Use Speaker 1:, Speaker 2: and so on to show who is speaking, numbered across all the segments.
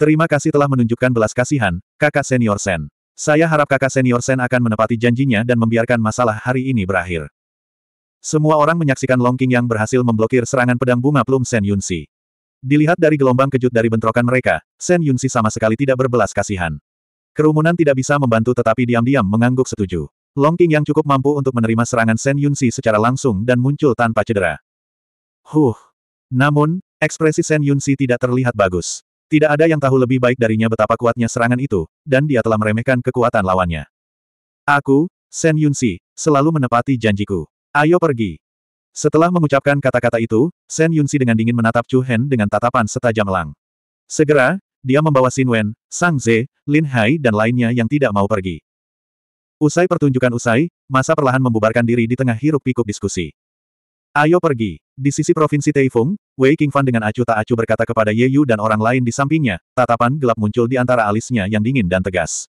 Speaker 1: Terima kasih telah menunjukkan belas kasihan, kakak senior Sen. Saya harap kakak senior Sen akan menepati janjinya dan membiarkan masalah hari ini berakhir. Semua orang menyaksikan Long King yang berhasil memblokir serangan pedang bunga Plum Sen Yunsi. Dilihat dari gelombang kejut dari bentrokan mereka, Sen Yunsi sama sekali tidak berbelas kasihan. Kerumunan tidak bisa membantu tetapi diam-diam mengangguk setuju. Long King yang cukup mampu untuk menerima serangan Sen Yunsi secara langsung dan muncul tanpa cedera. Huh. Namun, ekspresi Sen Yunsi tidak terlihat bagus. Tidak ada yang tahu lebih baik darinya betapa kuatnya serangan itu, dan dia telah meremehkan kekuatan lawannya. Aku, Shen Yunxi, selalu menepati janjiku. Ayo pergi. Setelah mengucapkan kata-kata itu, Shen Yunxi dengan dingin menatap Chu Hen dengan tatapan setajam lang. Segera, dia membawa Xin Wen, Sang Ze, Lin Hai dan lainnya yang tidak mau pergi. Usai pertunjukan usai, masa perlahan membubarkan diri di tengah hiruk pikuk diskusi. Ayo pergi. Di sisi provinsi Taifung, Wei Qingfan dengan acuh tak acuh berkata kepada Ye Yu dan orang lain di sampingnya, tatapan gelap muncul di antara alisnya yang dingin dan tegas.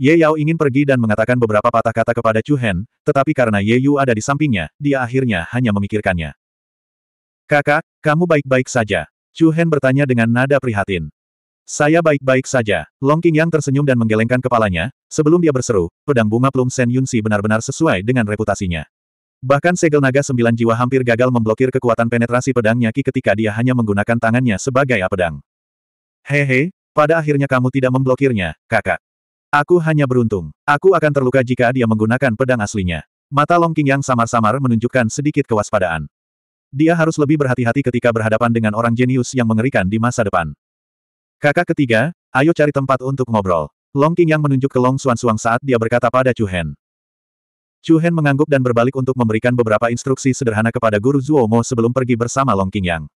Speaker 1: Ye Yao ingin pergi dan mengatakan beberapa patah kata kepada Chu Hen, tetapi karena Ye Yu ada di sampingnya, dia akhirnya hanya memikirkannya. Kakak, kamu baik-baik saja. Chu Hen bertanya dengan nada prihatin. Saya baik-baik saja. Long King Yang tersenyum dan menggelengkan kepalanya, sebelum dia berseru, pedang bunga Plum Sen Yunsi benar-benar sesuai dengan reputasinya. Bahkan segel naga sembilan jiwa hampir gagal memblokir kekuatan penetrasi pedangnya Ki ketika dia hanya menggunakan tangannya sebagai pedang. Hehe, pada akhirnya kamu tidak memblokirnya, kakak. Aku hanya beruntung. Aku akan terluka jika dia menggunakan pedang aslinya. Mata Long King yang samar-samar menunjukkan sedikit kewaspadaan. Dia harus lebih berhati-hati ketika berhadapan dengan orang jenius yang mengerikan di masa depan. Kakak ketiga, ayo cari tempat untuk ngobrol. Long King yang menunjuk ke Long Suan Suang saat dia berkata pada Chu Hen. Chu Hen mengangguk dan berbalik untuk memberikan beberapa instruksi sederhana kepada guru Zuomo sebelum pergi bersama Long Qingyang.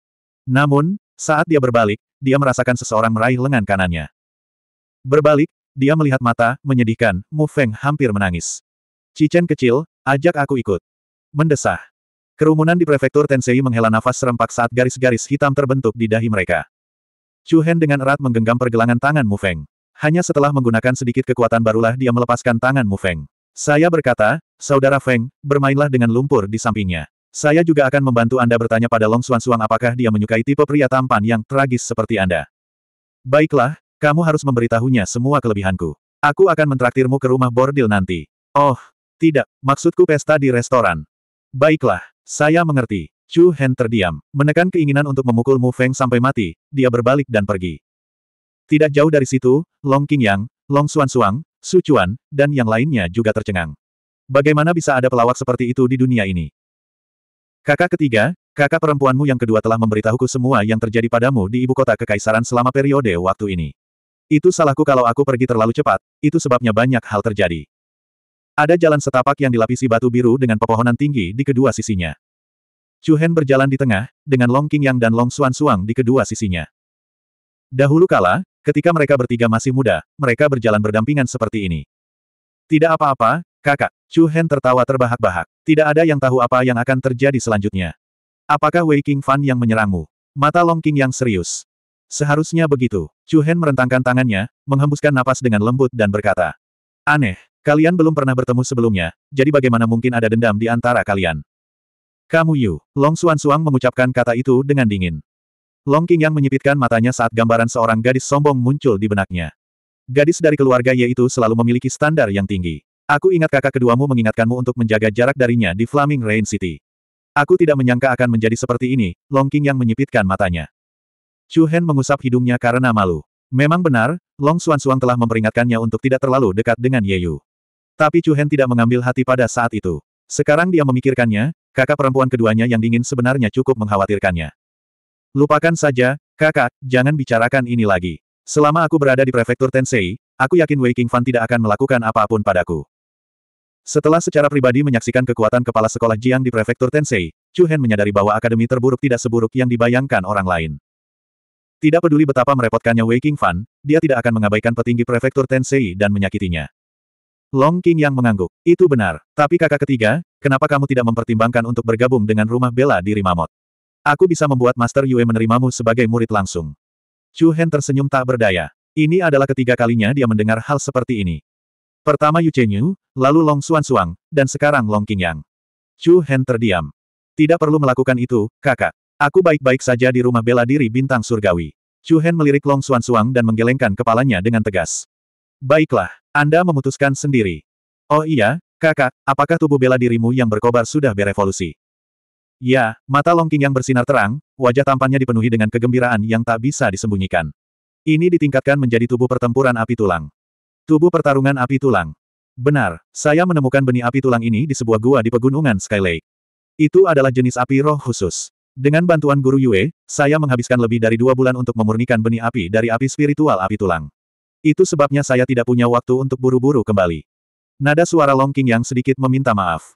Speaker 1: Namun, saat dia berbalik, dia merasakan seseorang meraih lengan kanannya. Berbalik, dia melihat mata, menyedihkan, Mu Feng hampir menangis. Cicen kecil, ajak aku ikut. Mendesah. Kerumunan di prefektur Tensei menghela nafas serempak saat garis-garis hitam terbentuk di dahi mereka. Chu Hen dengan erat menggenggam pergelangan tangan Mu Feng. Hanya setelah menggunakan sedikit kekuatan barulah dia melepaskan tangan Mu Feng. Saya berkata, Saudara Feng, bermainlah dengan lumpur di sampingnya. Saya juga akan membantu Anda bertanya pada Long Suan Suang apakah dia menyukai tipe pria tampan yang tragis seperti Anda. Baiklah, kamu harus memberitahunya semua kelebihanku. Aku akan mentraktirmu ke rumah bordil nanti. Oh, tidak, maksudku pesta di restoran. Baiklah, saya mengerti. Chu Hen terdiam, menekan keinginan untuk memukul Mu Feng sampai mati, dia berbalik dan pergi. Tidak jauh dari situ, Long Qingyang, Long Suan Suang, Su Chuan, dan yang lainnya juga tercengang. Bagaimana bisa ada pelawak seperti itu di dunia ini? Kakak ketiga, kakak perempuanmu yang kedua telah memberitahuku semua yang terjadi padamu di ibu kota kekaisaran selama periode waktu ini. Itu salahku kalau aku pergi terlalu cepat, itu sebabnya banyak hal terjadi. Ada jalan setapak yang dilapisi batu biru dengan pepohonan tinggi di kedua sisinya. Chuhen berjalan di tengah, dengan Long Qingyang dan Long Suan-Suang di kedua sisinya. Dahulu kala, ketika mereka bertiga masih muda, mereka berjalan berdampingan seperti ini. Tidak apa-apa, kakak. Chu Hen tertawa terbahak-bahak. Tidak ada yang tahu apa yang akan terjadi selanjutnya. Apakah Wei King Fan yang menyerangmu? Mata Long King yang serius. Seharusnya begitu. Chu Hen merentangkan tangannya, menghembuskan napas dengan lembut dan berkata. Aneh, kalian belum pernah bertemu sebelumnya, jadi bagaimana mungkin ada dendam di antara kalian? Kamu Yu, Long Suan Suang mengucapkan kata itu dengan dingin. Long King yang menyipitkan matanya saat gambaran seorang gadis sombong muncul di benaknya. Gadis dari keluarga Ye itu selalu memiliki standar yang tinggi. Aku ingat kakak keduamu mengingatkanmu untuk menjaga jarak darinya di Flaming Rain City. Aku tidak menyangka akan menjadi seperti ini, Long King yang menyipitkan matanya. Chu Hen mengusap hidungnya karena malu. Memang benar, Long Xuan Xuan telah memperingatkannya untuk tidak terlalu dekat dengan Ye Yu. Tapi Chu Hen tidak mengambil hati pada saat itu. Sekarang dia memikirkannya, kakak perempuan keduanya yang dingin sebenarnya cukup mengkhawatirkannya. Lupakan saja, kakak, jangan bicarakan ini lagi. Selama aku berada di prefektur Tensei, aku yakin Wei King Fan tidak akan melakukan apapun padaku. Setelah secara pribadi menyaksikan kekuatan kepala sekolah Jiang di prefektur Tensei, Chu Hen menyadari bahwa akademi terburuk tidak seburuk yang dibayangkan orang lain. Tidak peduli betapa merepotkannya Wei King Fan, dia tidak akan mengabaikan petinggi prefektur Tensei dan menyakitinya. Long King yang mengangguk. Itu benar. Tapi kakak ketiga, kenapa kamu tidak mempertimbangkan untuk bergabung dengan rumah bela di Rimamot? Aku bisa membuat Master Yue menerimamu sebagai murid langsung. Chu Hen tersenyum tak berdaya. Ini adalah ketiga kalinya dia mendengar hal seperti ini. Pertama Yu Chenyu, lalu Long Xuan Suang, dan sekarang Long Qingyang. Chu Hen terdiam. Tidak perlu melakukan itu, kakak. Aku baik-baik saja di rumah bela diri bintang surgawi. Chu Hen melirik Long Xuan Suang dan menggelengkan kepalanya dengan tegas. Baiklah, Anda memutuskan sendiri. Oh iya, kakak, apakah tubuh bela dirimu yang berkobar sudah berevolusi? Ya, mata Long Qingyang bersinar terang, wajah tampannya dipenuhi dengan kegembiraan yang tak bisa disembunyikan. Ini ditingkatkan menjadi tubuh pertempuran api tulang. Tubuh pertarungan api tulang. Benar, saya menemukan benih api tulang ini di sebuah gua di pegunungan Sky Lake. Itu adalah jenis api roh khusus. Dengan bantuan Guru Yue, saya menghabiskan lebih dari dua bulan untuk memurnikan benih api dari api spiritual api tulang. Itu sebabnya saya tidak punya waktu untuk buru-buru kembali. Nada suara Long King yang sedikit meminta maaf.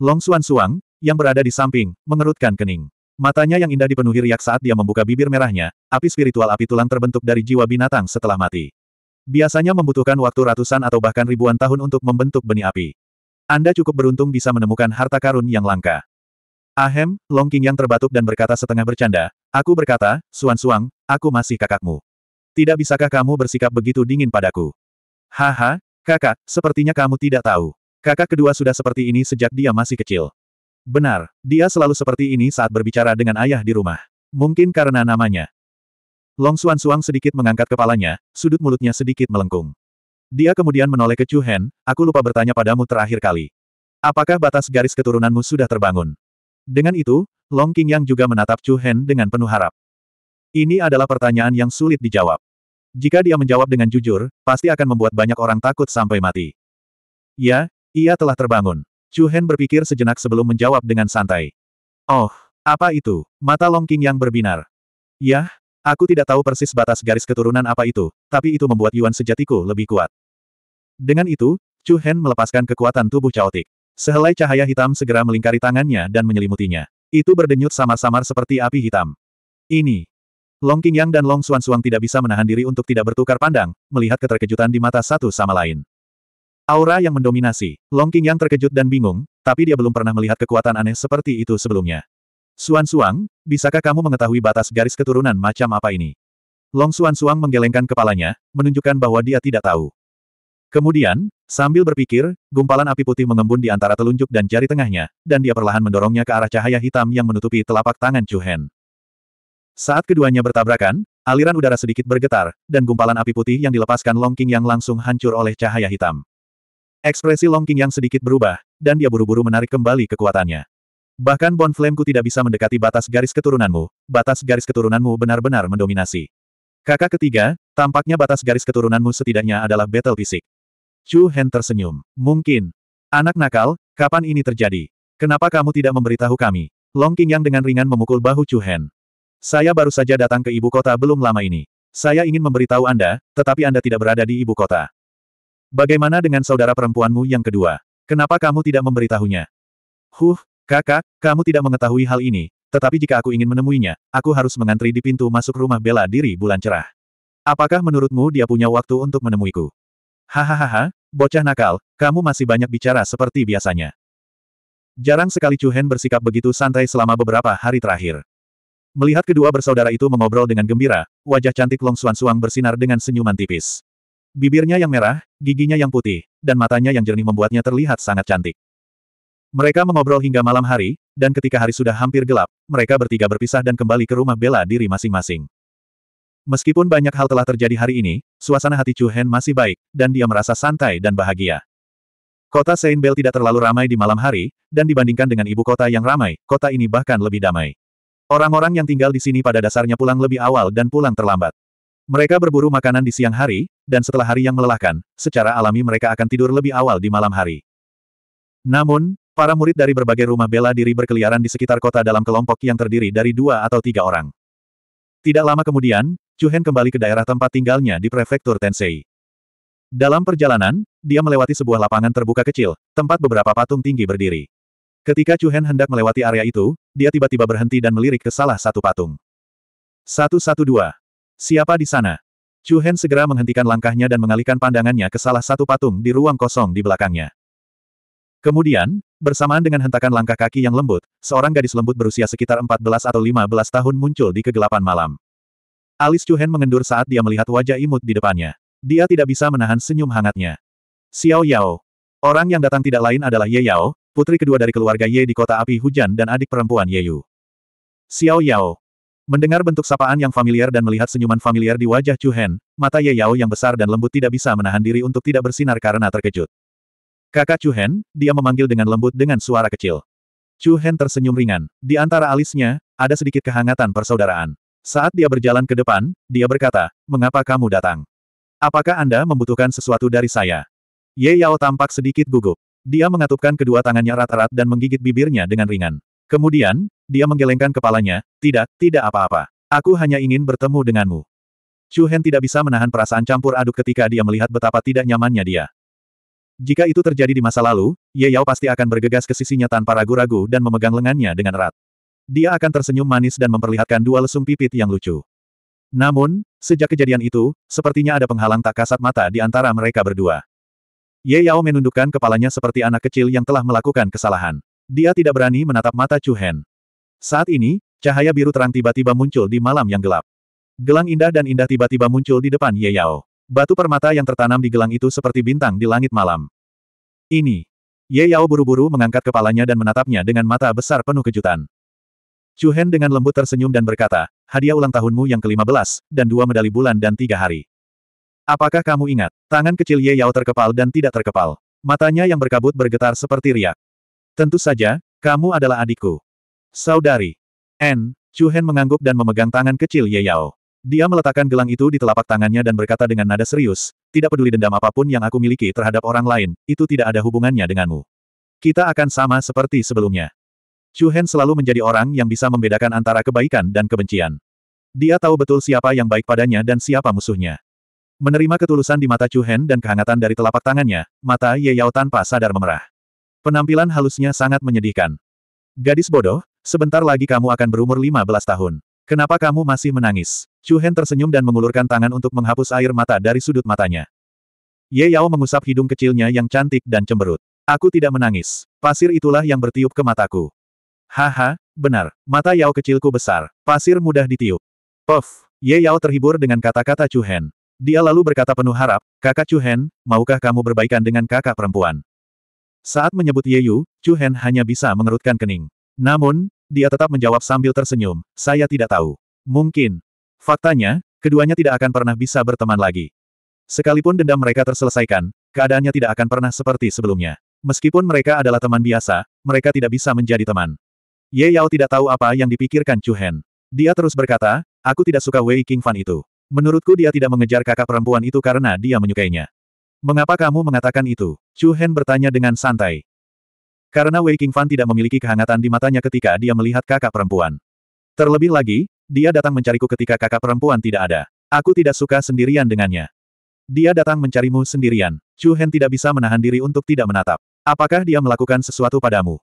Speaker 1: Long Suan Suang, yang berada di samping, mengerutkan kening. Matanya yang indah dipenuhi riak saat dia membuka bibir merahnya, api spiritual api tulang terbentuk dari jiwa binatang setelah mati. Biasanya membutuhkan waktu ratusan atau bahkan ribuan tahun untuk membentuk benih api. Anda cukup beruntung bisa menemukan harta karun yang langka. Ahem, Long King yang terbatuk dan berkata setengah bercanda, aku berkata, Suan Suang, aku masih kakakmu. Tidak bisakah kamu bersikap begitu dingin padaku? Haha, kakak, sepertinya kamu tidak tahu. Kakak kedua sudah seperti ini sejak dia masih kecil. Benar, dia selalu seperti ini saat berbicara dengan ayah di rumah. Mungkin karena namanya, Long Xuan Suang sedikit mengangkat kepalanya, sudut mulutnya sedikit melengkung. Dia kemudian menoleh ke Chu Hen, aku lupa bertanya padamu terakhir kali. Apakah batas garis keturunanmu sudah terbangun? Dengan itu, Long King yang juga menatap Chu Hen dengan penuh harap. Ini adalah pertanyaan yang sulit dijawab. Jika dia menjawab dengan jujur, pasti akan membuat banyak orang takut sampai mati. Ya, ia telah terbangun. Chu Hen berpikir sejenak sebelum menjawab dengan santai. Oh, apa itu? Mata Long King yang berbinar. Yah, Aku tidak tahu persis batas garis keturunan apa itu, tapi itu membuat Yuan sejatiku lebih kuat. Dengan itu, Chu Hen melepaskan kekuatan tubuh caotik. Sehelai cahaya hitam segera melingkari tangannya dan menyelimutinya. Itu berdenyut samar-samar seperti api hitam. Ini. Long King Yang dan Long Suang tidak bisa menahan diri untuk tidak bertukar pandang, melihat keterkejutan di mata satu sama lain. Aura yang mendominasi. Long King Yang terkejut dan bingung, tapi dia belum pernah melihat kekuatan aneh seperti itu sebelumnya. Suan Suang, bisakah kamu mengetahui batas garis keturunan macam apa ini? Long Suan Suang menggelengkan kepalanya, menunjukkan bahwa dia tidak tahu. Kemudian, sambil berpikir, gumpalan api putih mengembun di antara telunjuk dan jari tengahnya, dan dia perlahan mendorongnya ke arah cahaya hitam yang menutupi telapak tangan Chu Hen. Saat keduanya bertabrakan, aliran udara sedikit bergetar, dan gumpalan api putih yang dilepaskan Long King yang langsung hancur oleh cahaya hitam. Ekspresi Long King yang sedikit berubah, dan dia buru-buru menarik kembali kekuatannya. Bahkan flameku tidak bisa mendekati batas garis keturunanmu, batas garis keturunanmu benar-benar mendominasi. Kakak ketiga, tampaknya batas garis keturunanmu setidaknya adalah battle fisik. Chu Hen tersenyum. Mungkin. Anak nakal, kapan ini terjadi? Kenapa kamu tidak memberitahu kami? Long King yang dengan ringan memukul bahu Chu Hen. Saya baru saja datang ke ibu kota belum lama ini. Saya ingin memberitahu Anda, tetapi Anda tidak berada di ibu kota. Bagaimana dengan saudara perempuanmu yang kedua? Kenapa kamu tidak memberitahunya? Huh, Kakak, kamu tidak mengetahui hal ini, tetapi jika aku ingin menemuinya, aku harus mengantri di pintu masuk rumah bela diri bulan cerah. Apakah menurutmu dia punya waktu untuk menemuiku? Hahaha, bocah nakal, kamu masih banyak bicara seperti biasanya. Jarang sekali Chu Hen bersikap begitu santai selama beberapa hari terakhir. Melihat kedua bersaudara itu mengobrol dengan gembira, wajah cantik Long Suan Suang bersinar dengan senyuman tipis. Bibirnya yang merah, giginya yang putih, dan matanya yang jernih membuatnya terlihat sangat cantik. Mereka mengobrol hingga malam hari, dan ketika hari sudah hampir gelap, mereka bertiga berpisah dan kembali ke rumah bela diri masing-masing. Meskipun banyak hal telah terjadi hari ini, suasana hati Chu Hen masih baik, dan dia merasa santai dan bahagia. Kota Saint Bell tidak terlalu ramai di malam hari, dan dibandingkan dengan ibu kota yang ramai, kota ini bahkan lebih damai. Orang-orang yang tinggal di sini pada dasarnya pulang lebih awal dan pulang terlambat. Mereka berburu makanan di siang hari, dan setelah hari yang melelahkan, secara alami mereka akan tidur lebih awal di malam hari. Namun, Para murid dari berbagai rumah bela diri berkeliaran di sekitar kota dalam kelompok yang terdiri dari dua atau tiga orang. Tidak lama kemudian, Chuhen kembali ke daerah tempat tinggalnya di prefektur Tensei. Dalam perjalanan, dia melewati sebuah lapangan terbuka kecil, tempat beberapa patung tinggi berdiri. Ketika Chuhen hendak melewati area itu, dia tiba-tiba berhenti dan melirik ke salah satu patung. 112. Siapa di sana? Chu Hen segera menghentikan langkahnya dan mengalihkan pandangannya ke salah satu patung di ruang kosong di belakangnya. Kemudian, bersamaan dengan hentakan langkah kaki yang lembut, seorang gadis lembut berusia sekitar 14 atau 15 tahun muncul di kegelapan malam. Alis Chuhen mengendur saat dia melihat wajah imut di depannya. Dia tidak bisa menahan senyum hangatnya. Xiao Yao. Orang yang datang tidak lain adalah Ye Yao, putri kedua dari keluarga Ye di kota api hujan dan adik perempuan Ye Yu. Xiao Yao. Mendengar bentuk sapaan yang familiar dan melihat senyuman familiar di wajah Chuhen, mata Ye Yao yang besar dan lembut tidak bisa menahan diri untuk tidak bersinar karena terkejut. Kakak Chu Hen, dia memanggil dengan lembut dengan suara kecil. Chu Hen tersenyum ringan. Di antara alisnya, ada sedikit kehangatan persaudaraan. Saat dia berjalan ke depan, dia berkata, mengapa kamu datang? Apakah Anda membutuhkan sesuatu dari saya? Ye Yao tampak sedikit gugup. Dia mengatupkan kedua tangannya rata rat dan menggigit bibirnya dengan ringan. Kemudian, dia menggelengkan kepalanya, tidak, tidak apa-apa. Aku hanya ingin bertemu denganmu. Chu Hen tidak bisa menahan perasaan campur aduk ketika dia melihat betapa tidak nyamannya dia. Jika itu terjadi di masa lalu, Ye Yao pasti akan bergegas ke sisinya tanpa ragu-ragu dan memegang lengannya dengan erat. Dia akan tersenyum manis dan memperlihatkan dua lesung pipit yang lucu. Namun, sejak kejadian itu, sepertinya ada penghalang tak kasat mata di antara mereka berdua. Ye Yao menundukkan kepalanya seperti anak kecil yang telah melakukan kesalahan. Dia tidak berani menatap mata Chu Hen. Saat ini, cahaya biru terang tiba-tiba muncul di malam yang gelap. Gelang indah dan indah tiba-tiba muncul di depan Ye Yao. Batu permata yang tertanam di gelang itu seperti bintang di langit malam. Ini. Ye Yao buru-buru mengangkat kepalanya dan menatapnya dengan mata besar penuh kejutan. Chu Hen dengan lembut tersenyum dan berkata, hadiah ulang tahunmu yang ke-15, dan dua medali bulan dan tiga hari. Apakah kamu ingat, tangan kecil Ye Yao terkepal dan tidak terkepal. Matanya yang berkabut bergetar seperti riak. Tentu saja, kamu adalah adikku. Saudari. N. Chu Hen mengangguk dan memegang tangan kecil Ye Yao. Dia meletakkan gelang itu di telapak tangannya dan berkata dengan nada serius, tidak peduli dendam apapun yang aku miliki terhadap orang lain, itu tidak ada hubungannya denganmu. Kita akan sama seperti sebelumnya. Chu Hen selalu menjadi orang yang bisa membedakan antara kebaikan dan kebencian. Dia tahu betul siapa yang baik padanya dan siapa musuhnya. Menerima ketulusan di mata Chu Hen dan kehangatan dari telapak tangannya, mata Ye Yao tanpa sadar memerah. Penampilan halusnya sangat menyedihkan. Gadis bodoh, sebentar lagi kamu akan berumur 15 tahun. Kenapa kamu masih menangis? Chu Hen tersenyum dan mengulurkan tangan untuk menghapus air mata dari sudut matanya. Ye Yao mengusap hidung kecilnya yang cantik dan cemberut. Aku tidak menangis. Pasir itulah yang bertiup ke mataku. Haha, benar. Mata Yao kecilku besar. Pasir mudah ditiup. Puff. Ye Yao terhibur dengan kata-kata Chu Hen. Dia lalu berkata penuh harap, kakak Chu Hen, maukah kamu berbaikan dengan kakak perempuan? Saat menyebut Ye Yu, Chu Hen hanya bisa mengerutkan kening. Namun, dia tetap menjawab sambil tersenyum, saya tidak tahu. Mungkin, Faktanya, keduanya tidak akan pernah bisa berteman lagi. Sekalipun dendam mereka terselesaikan, keadaannya tidak akan pernah seperti sebelumnya. Meskipun mereka adalah teman biasa, mereka tidak bisa menjadi teman. Ye Yao tidak tahu apa yang dipikirkan Chu Hen. Dia terus berkata, aku tidak suka Wei King Fan itu. Menurutku dia tidak mengejar kakak perempuan itu karena dia menyukainya. Mengapa kamu mengatakan itu? Chu Hen bertanya dengan santai. Karena Wei King Fan tidak memiliki kehangatan di matanya ketika dia melihat kakak perempuan. Terlebih lagi, dia datang mencariku ketika kakak perempuan tidak ada. Aku tidak suka sendirian dengannya. Dia datang mencarimu sendirian. Chu Hen tidak bisa menahan diri untuk tidak menatap. Apakah dia melakukan sesuatu padamu?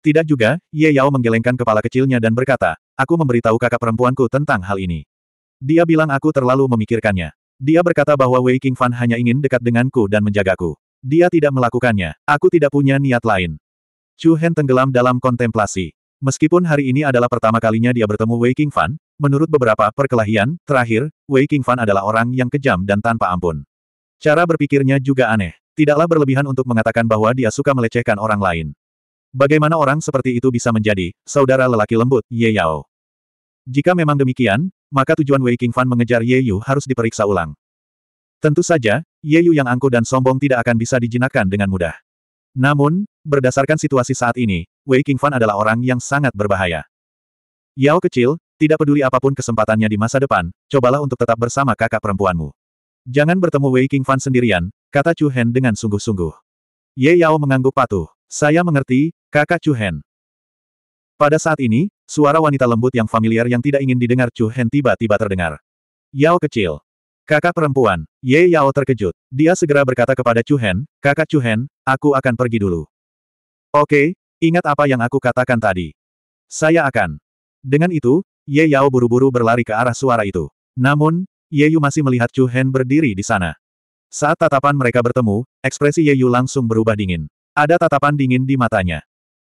Speaker 1: Tidak juga, Ye Yao menggelengkan kepala kecilnya dan berkata, aku memberitahu kakak perempuanku tentang hal ini. Dia bilang aku terlalu memikirkannya. Dia berkata bahwa Wei King Fan hanya ingin dekat denganku dan menjagaku. Dia tidak melakukannya. Aku tidak punya niat lain. Chu Hen tenggelam dalam kontemplasi. Meskipun hari ini adalah pertama kalinya dia bertemu Wei King Fan, menurut beberapa perkelahian, terakhir, Wei King Fan adalah orang yang kejam dan tanpa ampun. Cara berpikirnya juga aneh. Tidaklah berlebihan untuk mengatakan bahwa dia suka melecehkan orang lain. Bagaimana orang seperti itu bisa menjadi saudara lelaki lembut, Ye Yao? Jika memang demikian, maka tujuan Wei King Fan mengejar Ye Yu harus diperiksa ulang. Tentu saja, Ye Yu yang angkuh dan sombong tidak akan bisa dijinakkan dengan mudah. Namun, berdasarkan situasi saat ini, Wei Qingfan adalah orang yang sangat berbahaya. Yao kecil, tidak peduli apapun kesempatannya di masa depan, cobalah untuk tetap bersama kakak perempuanmu. Jangan bertemu Wei Qingfan sendirian, kata Chu Hen dengan sungguh-sungguh. Ye Yao mengangguk patuh. Saya mengerti, kakak Chu Hen. Pada saat ini, suara wanita lembut yang familiar yang tidak ingin didengar Chu Hen tiba-tiba terdengar. Yao kecil, Kakak perempuan, Ye Yao terkejut. Dia segera berkata kepada Chu Hen, kakak Chu Hen, aku akan pergi dulu. Oke, ingat apa yang aku katakan tadi. Saya akan. Dengan itu, Ye Yao buru-buru berlari ke arah suara itu. Namun, Ye Yu masih melihat Chu Hen berdiri di sana. Saat tatapan mereka bertemu, ekspresi Ye Yu langsung berubah dingin. Ada tatapan dingin di matanya.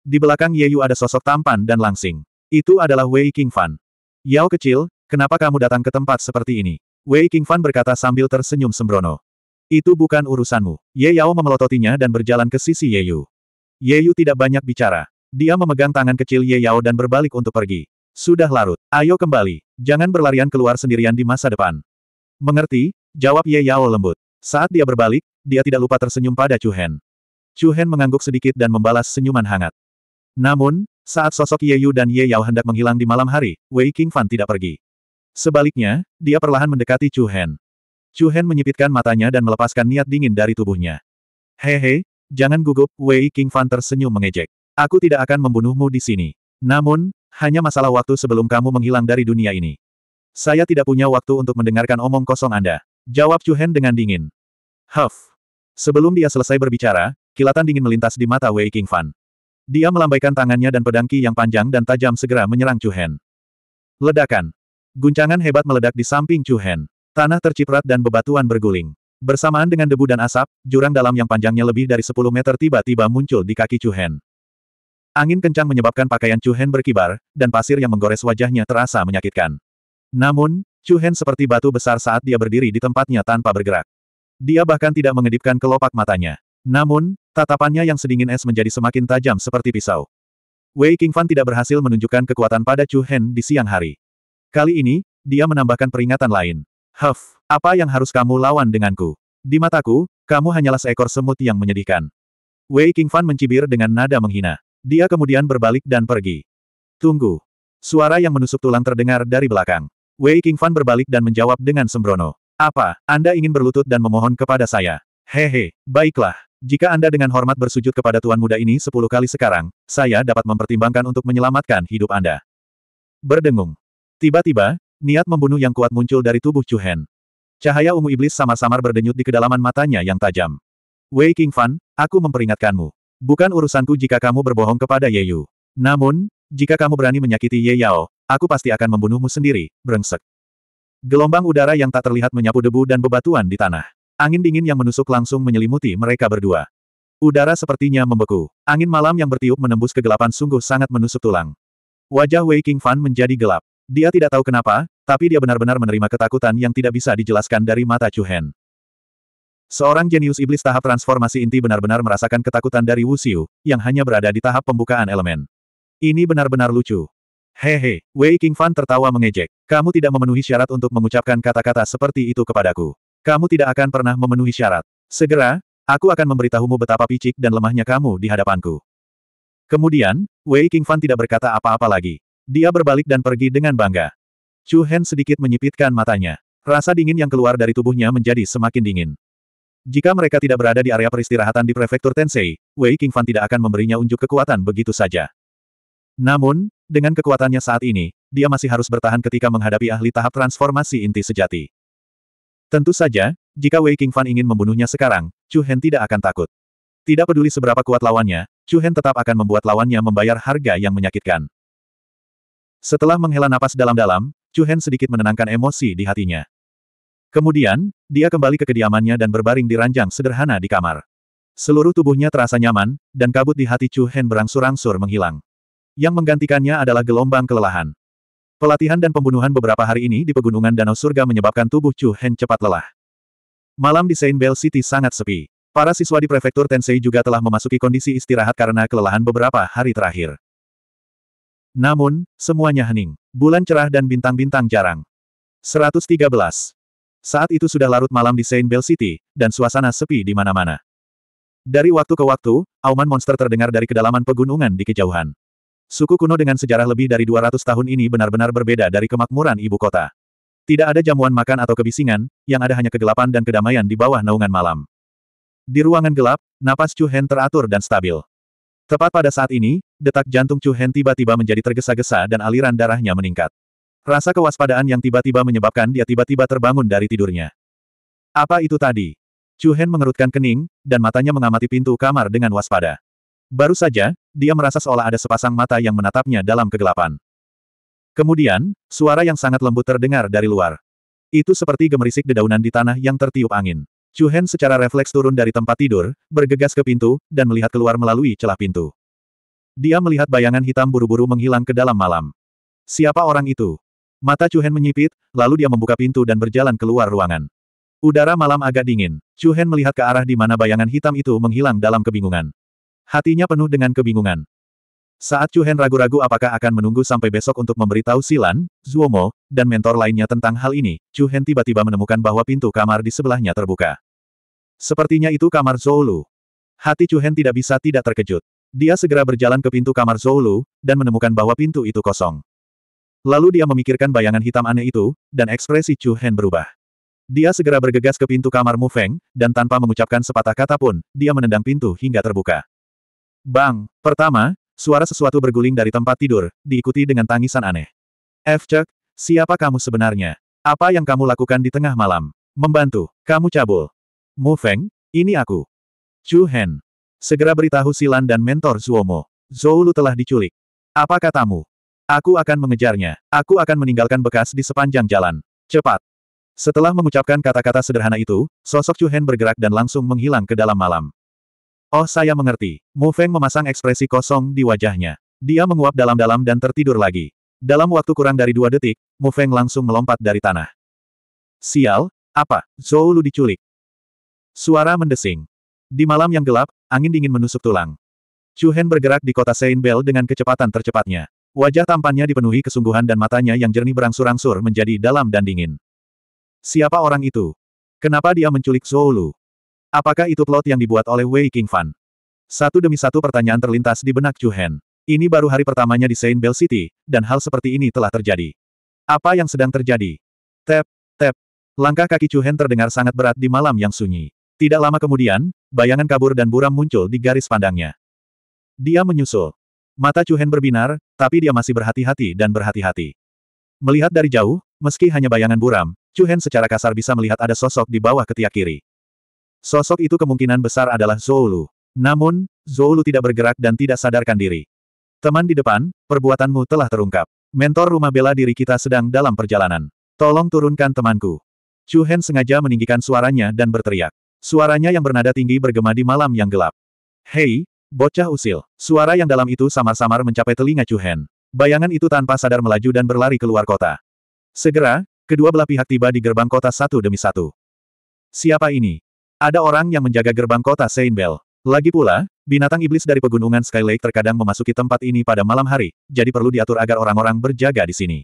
Speaker 1: Di belakang Ye Yu ada sosok tampan dan langsing. Itu adalah Wei King Fan. Yao kecil, kenapa kamu datang ke tempat seperti ini? Wei Qingfan berkata sambil tersenyum sembrono. Itu bukan urusanmu. Ye Yao memelototinya dan berjalan ke sisi Ye Yu. Ye Yu tidak banyak bicara. Dia memegang tangan kecil Ye Yao dan berbalik untuk pergi. Sudah larut. Ayo kembali. Jangan berlarian keluar sendirian di masa depan. Mengerti? Jawab Ye Yao lembut. Saat dia berbalik, dia tidak lupa tersenyum pada Chu Hen. Chu Hen mengangguk sedikit dan membalas senyuman hangat. Namun, saat sosok Ye Yu dan Ye Yao hendak menghilang di malam hari, Wei King Fan tidak pergi. Sebaliknya, dia perlahan mendekati Chu Hen. Chu Hen menyipitkan matanya dan melepaskan niat dingin dari tubuhnya. Hehe, jangan gugup, Wei King Fan tersenyum mengejek. Aku tidak akan membunuhmu di sini. Namun, hanya masalah waktu sebelum kamu menghilang dari dunia ini. Saya tidak punya waktu untuk mendengarkan omong kosong Anda. Jawab Chu Hen dengan dingin. Huff. Sebelum dia selesai berbicara, kilatan dingin melintas di mata Wei King Fan. Dia melambaikan tangannya dan pedang Qi yang panjang dan tajam segera menyerang Chu Hen. Ledakan. Guncangan hebat meledak di samping Chu Hen. Tanah terciprat dan bebatuan berguling. Bersamaan dengan debu dan asap, jurang dalam yang panjangnya lebih dari 10 meter tiba-tiba muncul di kaki Chu Hen. Angin kencang menyebabkan pakaian Chu Hen berkibar, dan pasir yang menggores wajahnya terasa menyakitkan. Namun, Chu Hen seperti batu besar saat dia berdiri di tempatnya tanpa bergerak. Dia bahkan tidak mengedipkan kelopak matanya. Namun, tatapannya yang sedingin es menjadi semakin tajam seperti pisau. Wei Qingfan tidak berhasil menunjukkan kekuatan pada Chu Hen di siang hari. Kali ini, dia menambahkan peringatan lain. Huff, apa yang harus kamu lawan denganku? Di mataku, kamu hanyalah seekor semut yang menyedihkan. Wei Qingfan mencibir dengan nada menghina. Dia kemudian berbalik dan pergi. Tunggu. Suara yang menusuk tulang terdengar dari belakang. Wei Qingfan berbalik dan menjawab dengan sembrono. Apa, Anda ingin berlutut dan memohon kepada saya? Hehe, baiklah. Jika Anda dengan hormat bersujud kepada Tuan Muda ini sepuluh kali sekarang, saya dapat mempertimbangkan untuk menyelamatkan hidup Anda. Berdengung. Tiba-tiba, niat membunuh yang kuat muncul dari tubuh Chu Hen. Cahaya ungu iblis samar-samar berdenyut di kedalaman matanya yang tajam. Wei King Fan, aku memperingatkanmu. Bukan urusanku jika kamu berbohong kepada Ye Yu. Namun, jika kamu berani menyakiti Ye Yao, aku pasti akan membunuhmu sendiri, brengsek. Gelombang udara yang tak terlihat menyapu debu dan bebatuan di tanah. Angin dingin yang menusuk langsung menyelimuti mereka berdua. Udara sepertinya membeku. Angin malam yang bertiup menembus kegelapan sungguh sangat menusuk tulang. Wajah Wei King Fan menjadi gelap. Dia tidak tahu kenapa, tapi dia benar-benar menerima ketakutan yang tidak bisa dijelaskan dari mata Chuhen. Seorang jenius iblis tahap transformasi inti benar-benar merasakan ketakutan dari Wu Xiu, yang hanya berada di tahap pembukaan elemen. Ini benar-benar lucu. Hehe, Wei King Fan tertawa mengejek. Kamu tidak memenuhi syarat untuk mengucapkan kata-kata seperti itu kepadaku. Kamu tidak akan pernah memenuhi syarat. Segera, aku akan memberitahumu betapa picik dan lemahnya kamu di hadapanku. Kemudian, Wei King Fan tidak berkata apa-apa lagi. Dia berbalik dan pergi dengan bangga. Chu Hen sedikit menyipitkan matanya. Rasa dingin yang keluar dari tubuhnya menjadi semakin dingin. Jika mereka tidak berada di area peristirahatan di prefektur Tensei, Wei King Fan tidak akan memberinya unjuk kekuatan begitu saja. Namun, dengan kekuatannya saat ini, dia masih harus bertahan ketika menghadapi ahli tahap transformasi inti sejati. Tentu saja, jika Wei King Fan ingin membunuhnya sekarang, Chu Hen tidak akan takut. Tidak peduli seberapa kuat lawannya, Chu Hen tetap akan membuat lawannya membayar harga yang menyakitkan. Setelah menghela napas dalam-dalam, Chu Hen sedikit menenangkan emosi di hatinya. Kemudian, dia kembali ke kediamannya dan berbaring di ranjang sederhana di kamar. Seluruh tubuhnya terasa nyaman, dan kabut di hati Chu Hen berangsur-angsur menghilang. Yang menggantikannya adalah gelombang kelelahan. Pelatihan dan pembunuhan beberapa hari ini di pegunungan Danau Surga menyebabkan tubuh Chu Hen cepat lelah. Malam di Saint Bell City sangat sepi. Para siswa di prefektur Tensei juga telah memasuki kondisi istirahat karena kelelahan beberapa hari terakhir. Namun, semuanya hening. Bulan cerah dan bintang-bintang jarang. 113. Saat itu sudah larut malam di Saint Bell City, dan suasana sepi di mana-mana. Dari waktu ke waktu, auman monster terdengar dari kedalaman pegunungan di kejauhan. Suku kuno dengan sejarah lebih dari 200 tahun ini benar-benar berbeda dari kemakmuran ibu kota. Tidak ada jamuan makan atau kebisingan, yang ada hanya kegelapan dan kedamaian di bawah naungan malam. Di ruangan gelap, napas Chu Hen teratur dan stabil. Tepat pada saat ini, Detak jantung Chu Hen tiba-tiba menjadi tergesa-gesa dan aliran darahnya meningkat. Rasa kewaspadaan yang tiba-tiba menyebabkan dia tiba-tiba terbangun dari tidurnya. Apa itu tadi? Chu Hen mengerutkan kening, dan matanya mengamati pintu kamar dengan waspada. Baru saja, dia merasa seolah ada sepasang mata yang menatapnya dalam kegelapan. Kemudian, suara yang sangat lembut terdengar dari luar. Itu seperti gemerisik dedaunan di tanah yang tertiup angin. Chu Hen secara refleks turun dari tempat tidur, bergegas ke pintu, dan melihat keluar melalui celah pintu. Dia melihat bayangan hitam buru-buru menghilang ke dalam malam. Siapa orang itu? Mata Chu Hen menyipit, lalu dia membuka pintu dan berjalan keluar ruangan. Udara malam agak dingin. Chu Hen melihat ke arah di mana bayangan hitam itu menghilang dalam kebingungan. Hatinya penuh dengan kebingungan. Saat Chu Hen ragu-ragu apakah akan menunggu sampai besok untuk memberitahu Silan, Zuomo, dan mentor lainnya tentang hal ini, Chu Hen tiba-tiba menemukan bahwa pintu kamar di sebelahnya terbuka. Sepertinya itu kamar Zoulu. Hati Chu Hen tidak bisa tidak terkejut. Dia segera berjalan ke pintu kamar Zulu, dan menemukan bahwa pintu itu kosong. Lalu dia memikirkan bayangan hitam aneh itu, dan ekspresi Chu Hen berubah. Dia segera bergegas ke pintu kamar Mu Feng, dan tanpa mengucapkan sepatah kata pun, dia menendang pintu hingga terbuka. Bang! Pertama, suara sesuatu berguling dari tempat tidur, diikuti dengan tangisan aneh. F. Chuck, siapa kamu sebenarnya? Apa yang kamu lakukan di tengah malam? Membantu, kamu cabul. Mu Feng, ini aku. Chu Hen, Segera beritahu Silan dan mentor Zuomo. Zoulu telah diculik. Apa katamu? Aku akan mengejarnya. Aku akan meninggalkan bekas di sepanjang jalan. Cepat. Setelah mengucapkan kata-kata sederhana itu, sosok Chu Hen bergerak dan langsung menghilang ke dalam malam. Oh saya mengerti. Mu Feng memasang ekspresi kosong di wajahnya. Dia menguap dalam-dalam dan tertidur lagi. Dalam waktu kurang dari dua detik, Mu Feng langsung melompat dari tanah. Sial, apa? Zhou Lu diculik. Suara mendesing. Di malam yang gelap, Angin dingin menusuk tulang. Chu Hen bergerak di kota Saint Bell dengan kecepatan tercepatnya. Wajah tampannya dipenuhi kesungguhan dan matanya yang jernih berangsur-angsur menjadi dalam dan dingin. Siapa orang itu? Kenapa dia menculik Zhou Lu? Apakah itu plot yang dibuat oleh Wei King Fan? Satu demi satu pertanyaan terlintas di benak Chu Hen. Ini baru hari pertamanya di Saint Bell City, dan hal seperti ini telah terjadi. Apa yang sedang terjadi? Tap, tap. Langkah kaki Chu Hen terdengar sangat berat di malam yang sunyi. Tidak lama kemudian, bayangan kabur dan buram muncul di garis pandangnya. Dia menyusul. Mata Chu Hen berbinar, tapi dia masih berhati-hati dan berhati-hati. Melihat dari jauh, meski hanya bayangan buram, Chu Hen secara kasar bisa melihat ada sosok di bawah ketiak kiri. Sosok itu kemungkinan besar adalah Zoulu. Namun, Zoulu tidak bergerak dan tidak sadarkan diri. Teman di depan, perbuatanmu telah terungkap. Mentor rumah bela diri kita sedang dalam perjalanan. Tolong turunkan temanku. Chu Hen sengaja meninggikan suaranya dan berteriak. Suaranya yang bernada tinggi bergema di malam yang gelap. Hei, bocah usil. Suara yang dalam itu samar-samar mencapai telinga Chu Hen. Bayangan itu tanpa sadar melaju dan berlari keluar kota. Segera, kedua belah pihak tiba di gerbang kota satu demi satu. Siapa ini? Ada orang yang menjaga gerbang kota Saint Bell. Lagi pula, binatang iblis dari pegunungan Sky Lake terkadang memasuki tempat ini pada malam hari, jadi perlu diatur agar orang-orang berjaga di sini.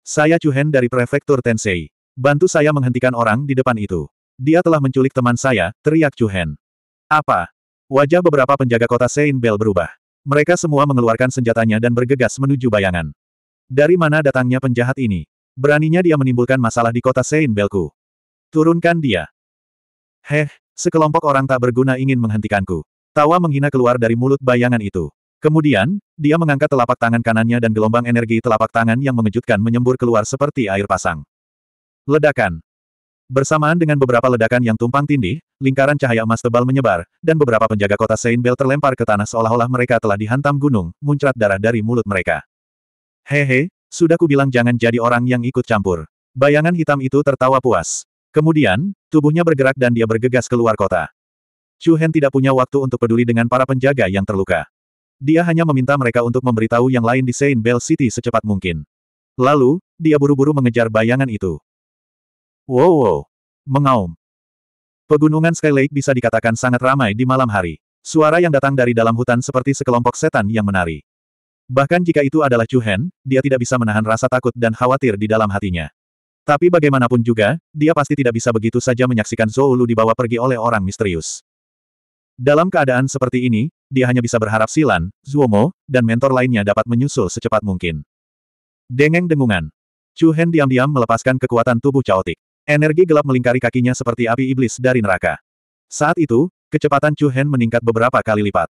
Speaker 1: Saya Chu Hen dari Prefektur Tensei. Bantu saya menghentikan orang di depan itu. Dia telah menculik teman saya, teriak Chuhen. Apa? Wajah beberapa penjaga kota Saint Bell berubah. Mereka semua mengeluarkan senjatanya dan bergegas menuju bayangan. Dari mana datangnya penjahat ini? Beraninya dia menimbulkan masalah di kota Saint Belku. Turunkan dia. Heh, sekelompok orang tak berguna ingin menghentikanku. Tawa menghina keluar dari mulut bayangan itu. Kemudian, dia mengangkat telapak tangan kanannya dan gelombang energi telapak tangan yang mengejutkan menyembur keluar seperti air pasang. Ledakan. Bersamaan dengan beberapa ledakan yang tumpang tindih, lingkaran cahaya emas tebal menyebar, dan beberapa penjaga kota Saint Bell terlempar ke tanah seolah-olah mereka telah dihantam gunung, muncrat darah dari mulut mereka. Hehe, sudah kubilang jangan jadi orang yang ikut campur. Bayangan hitam itu tertawa puas. Kemudian, tubuhnya bergerak dan dia bergegas keluar kota. Chu Hen tidak punya waktu untuk peduli dengan para penjaga yang terluka. Dia hanya meminta mereka untuk memberitahu yang lain di Saint Bell City secepat mungkin. Lalu, dia buru-buru mengejar bayangan itu. Wow wow. Mengaum. Pegunungan Sky Lake bisa dikatakan sangat ramai di malam hari. Suara yang datang dari dalam hutan seperti sekelompok setan yang menari. Bahkan jika itu adalah Chu Hen, dia tidak bisa menahan rasa takut dan khawatir di dalam hatinya. Tapi bagaimanapun juga, dia pasti tidak bisa begitu saja menyaksikan Lu dibawa pergi oleh orang misterius. Dalam keadaan seperti ini, dia hanya bisa berharap Silan, Zuomo, dan mentor lainnya dapat menyusul secepat mungkin. Dengeng dengungan. Chu Hen diam-diam melepaskan kekuatan tubuh caotik. Energi gelap melingkari kakinya seperti api iblis dari neraka. Saat itu, kecepatan Chu Hen meningkat beberapa kali lipat.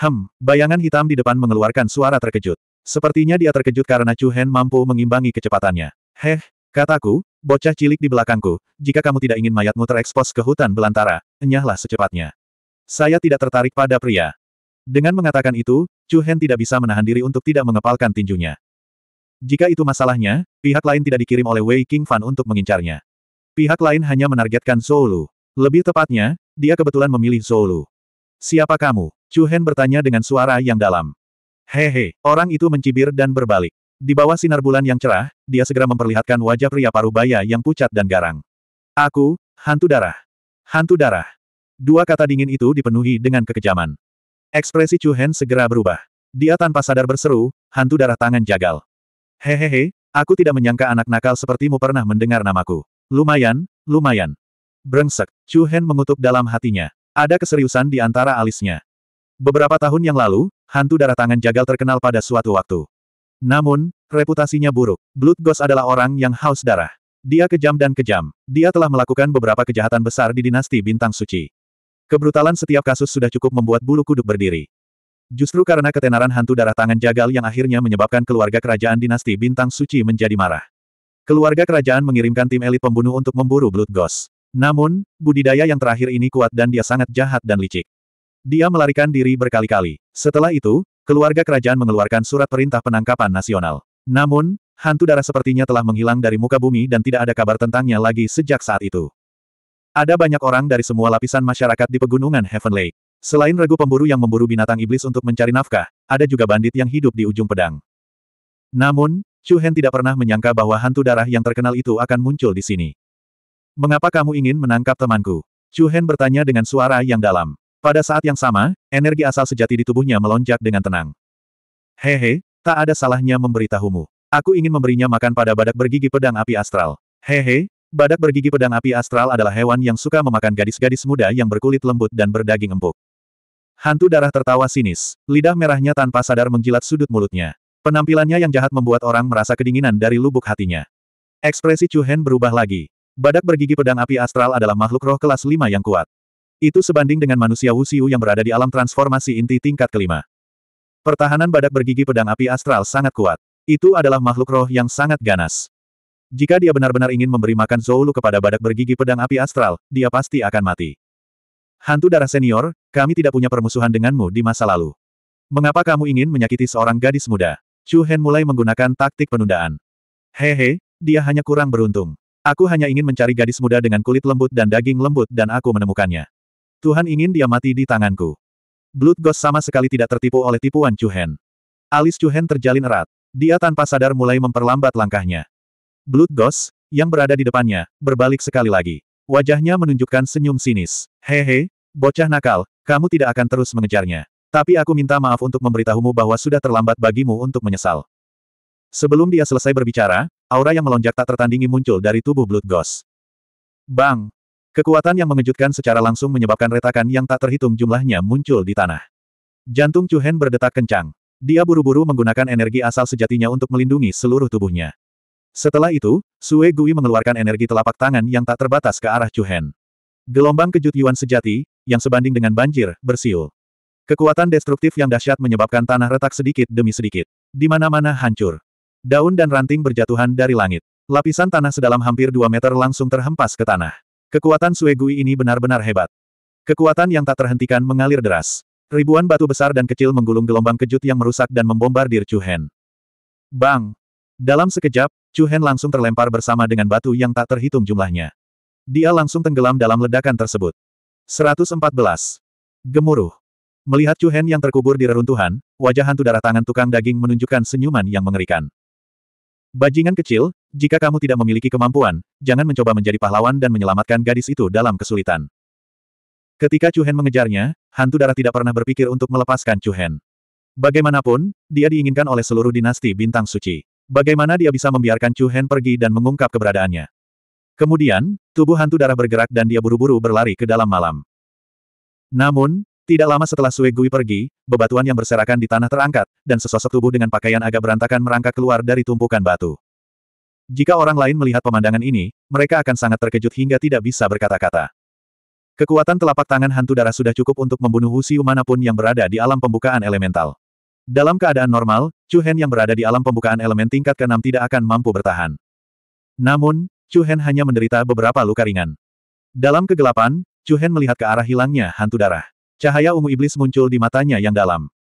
Speaker 1: Hem, bayangan hitam di depan mengeluarkan suara terkejut. Sepertinya dia terkejut karena Chu Hen mampu mengimbangi kecepatannya. Heh, kataku, bocah cilik di belakangku, jika kamu tidak ingin mayatmu terekspos ke hutan belantara, enyahlah secepatnya. Saya tidak tertarik pada pria. Dengan mengatakan itu, Chu Hen tidak bisa menahan diri untuk tidak mengepalkan tinjunya. Jika itu masalahnya, pihak lain tidak dikirim oleh Wei King Fan untuk mengincarnya. Pihak lain hanya menargetkan Zoulu. Lebih tepatnya, dia kebetulan memilih Zoulu. Siapa kamu? Chu Hen bertanya dengan suara yang dalam. Hehe, orang itu mencibir dan berbalik. Di bawah sinar bulan yang cerah, dia segera memperlihatkan wajah pria Parubaya yang pucat dan garang. Aku, hantu darah. Hantu darah. Dua kata dingin itu dipenuhi dengan kekejaman. Ekspresi Chu Hen segera berubah. Dia tanpa sadar berseru, hantu darah tangan jagal. Hehehe, aku tidak menyangka anak nakal sepertimu pernah mendengar namaku. Lumayan, lumayan. Brengsek, Chu Hen mengutuk dalam hatinya. Ada keseriusan di antara alisnya. Beberapa tahun yang lalu, hantu darah tangan jagal terkenal pada suatu waktu. Namun, reputasinya buruk. Blood Ghost adalah orang yang haus darah. Dia kejam dan kejam. Dia telah melakukan beberapa kejahatan besar di dinasti Bintang Suci. Kebrutalan setiap kasus sudah cukup membuat bulu kuduk berdiri. Justru karena ketenaran hantu darah tangan jagal yang akhirnya menyebabkan keluarga kerajaan dinasti Bintang Suci menjadi marah. Keluarga kerajaan mengirimkan tim elit pembunuh untuk memburu Blood Ghost. Namun, budidaya yang terakhir ini kuat dan dia sangat jahat dan licik. Dia melarikan diri berkali-kali. Setelah itu, keluarga kerajaan mengeluarkan surat perintah penangkapan nasional. Namun, hantu darah sepertinya telah menghilang dari muka bumi dan tidak ada kabar tentangnya lagi sejak saat itu. Ada banyak orang dari semua lapisan masyarakat di pegunungan Heaven Lake. Selain regu pemburu yang memburu binatang iblis untuk mencari nafkah, ada juga bandit yang hidup di ujung pedang. Namun, Chu Hen tidak pernah menyangka bahwa hantu darah yang terkenal itu akan muncul di sini. Mengapa kamu ingin menangkap temanku? Chu Hen bertanya dengan suara yang dalam. Pada saat yang sama, energi asal sejati di tubuhnya melonjak dengan tenang. Hehe, tak ada salahnya memberitahumu. Aku ingin memberinya makan pada badak bergigi pedang api astral. Hehe, badak bergigi pedang api astral adalah hewan yang suka memakan gadis-gadis muda yang berkulit lembut dan berdaging empuk. Hantu darah tertawa sinis, lidah merahnya tanpa sadar menjilat sudut mulutnya. Penampilannya yang jahat membuat orang merasa kedinginan dari lubuk hatinya. Ekspresi Chu Hen berubah lagi. Badak bergigi pedang api astral adalah makhluk roh kelas 5 yang kuat. Itu sebanding dengan manusia Wuxiu yang berada di alam transformasi inti tingkat kelima. Pertahanan badak bergigi pedang api astral sangat kuat. Itu adalah makhluk roh yang sangat ganas. Jika dia benar-benar ingin memberi makan Zoulu kepada badak bergigi pedang api astral, dia pasti akan mati. Hantu darah senior, kami tidak punya permusuhan denganmu di masa lalu. Mengapa kamu ingin menyakiti seorang gadis muda? Chu Hen mulai menggunakan taktik penundaan. Hehe, dia hanya kurang beruntung. Aku hanya ingin mencari gadis muda dengan kulit lembut dan daging lembut dan aku menemukannya. Tuhan ingin dia mati di tanganku. Blood Ghost sama sekali tidak tertipu oleh tipuan Chu Hen. Alis Chu Hen terjalin erat. Dia tanpa sadar mulai memperlambat langkahnya. Blood Ghost, yang berada di depannya, berbalik sekali lagi. Wajahnya menunjukkan senyum sinis. Hehe, bocah nakal, kamu tidak akan terus mengejarnya. Tapi aku minta maaf untuk memberitahumu bahwa sudah terlambat bagimu untuk menyesal. Sebelum dia selesai berbicara, aura yang melonjak tak tertandingi muncul dari tubuh Blood Ghost. Bang! Kekuatan yang mengejutkan secara langsung menyebabkan retakan yang tak terhitung jumlahnya muncul di tanah. Jantung Hen berdetak kencang. Dia buru-buru menggunakan energi asal sejatinya untuk melindungi seluruh tubuhnya. Setelah itu, Sue Gui mengeluarkan energi telapak tangan yang tak terbatas ke arah Hen. Gelombang kejut Yuan sejati, yang sebanding dengan banjir, bersiul. Kekuatan destruktif yang dahsyat menyebabkan tanah retak sedikit demi sedikit. Di mana-mana hancur. Daun dan ranting berjatuhan dari langit. Lapisan tanah sedalam hampir 2 meter langsung terhempas ke tanah. Kekuatan Suegui ini benar-benar hebat. Kekuatan yang tak terhentikan mengalir deras. Ribuan batu besar dan kecil menggulung gelombang kejut yang merusak dan membombardir Chu Hen. Bang! Dalam sekejap, Chu Hen langsung terlempar bersama dengan batu yang tak terhitung jumlahnya. Dia langsung tenggelam dalam ledakan tersebut. 114. Gemuruh. Melihat Chu Hen yang terkubur di reruntuhan, wajah hantu darah tangan tukang daging menunjukkan senyuman yang mengerikan. Bajingan kecil, jika kamu tidak memiliki kemampuan, jangan mencoba menjadi pahlawan dan menyelamatkan gadis itu dalam kesulitan. Ketika Chu Hen mengejarnya, hantu darah tidak pernah berpikir untuk melepaskan Chu Hen. Bagaimanapun, dia diinginkan oleh seluruh dinasti bintang suci. Bagaimana dia bisa membiarkan Chu Hen pergi dan mengungkap keberadaannya? Kemudian, tubuh hantu darah bergerak dan dia buru-buru berlari ke dalam malam. Namun, tidak lama setelah Sue Gui pergi, bebatuan yang berserakan di tanah terangkat, dan sesosok tubuh dengan pakaian agak berantakan merangkak keluar dari tumpukan batu. Jika orang lain melihat pemandangan ini, mereka akan sangat terkejut hingga tidak bisa berkata-kata. Kekuatan telapak tangan hantu darah sudah cukup untuk membunuh Wusiu manapun yang berada di alam pembukaan elemental. Dalam keadaan normal, Chu Hen yang berada di alam pembukaan elemen tingkat ke-6 tidak akan mampu bertahan. Namun, Chu Hen hanya menderita beberapa luka ringan. Dalam kegelapan, Chu Hen melihat ke arah hilangnya hantu darah. Cahaya ungu iblis muncul di matanya yang dalam.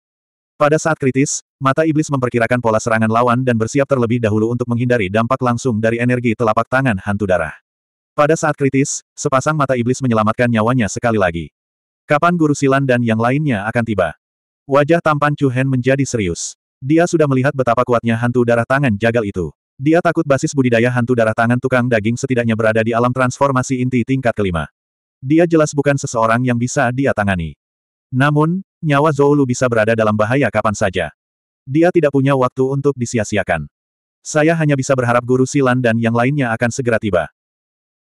Speaker 1: Pada saat kritis, mata iblis memperkirakan pola serangan lawan dan bersiap terlebih dahulu untuk menghindari dampak langsung dari energi telapak tangan hantu darah. Pada saat kritis, sepasang mata iblis menyelamatkan nyawanya sekali lagi. Kapan Guru Silan dan yang lainnya akan tiba? Wajah tampan Chu Hen menjadi serius. Dia sudah melihat betapa kuatnya hantu darah tangan jagal itu. Dia takut basis budidaya hantu darah tangan tukang daging setidaknya berada di alam transformasi inti tingkat kelima. Dia jelas bukan seseorang yang bisa dia tangani. Namun, nyawa Zhou Lu bisa berada dalam bahaya kapan saja. Dia tidak punya waktu untuk disia-siakan. Saya hanya bisa berharap guru Silan dan yang lainnya akan segera tiba.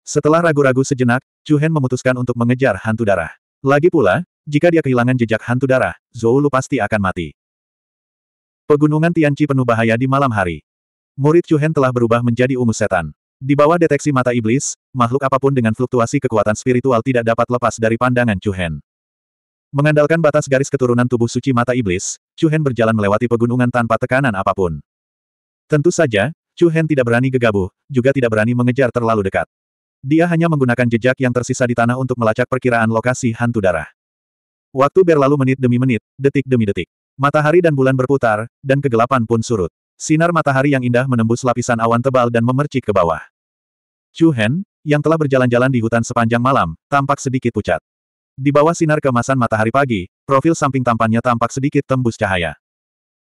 Speaker 1: Setelah ragu-ragu sejenak, Chu Hen memutuskan untuk mengejar hantu darah. Lagi pula, jika dia kehilangan jejak hantu darah, Zhou Lu pasti akan mati. Pegunungan Tianci penuh bahaya di malam hari. Murid Chu Hen telah berubah menjadi ungu setan. Di bawah deteksi mata iblis, makhluk apapun dengan fluktuasi kekuatan spiritual tidak dapat lepas dari pandangan Chu Hen. Mengandalkan batas garis keturunan tubuh suci mata iblis, Chu Hen berjalan melewati pegunungan tanpa tekanan apapun. Tentu saja, Chu Hen tidak berani gegabah, juga tidak berani mengejar terlalu dekat. Dia hanya menggunakan jejak yang tersisa di tanah untuk melacak perkiraan lokasi hantu darah. Waktu berlalu menit demi menit, detik demi detik. Matahari dan bulan berputar, dan kegelapan pun surut. Sinar matahari yang indah menembus lapisan awan tebal dan memercik ke bawah. Chu Hen, yang telah berjalan-jalan di hutan sepanjang malam, tampak sedikit pucat. Di bawah sinar kemasan matahari pagi, profil samping tampannya tampak sedikit tembus cahaya.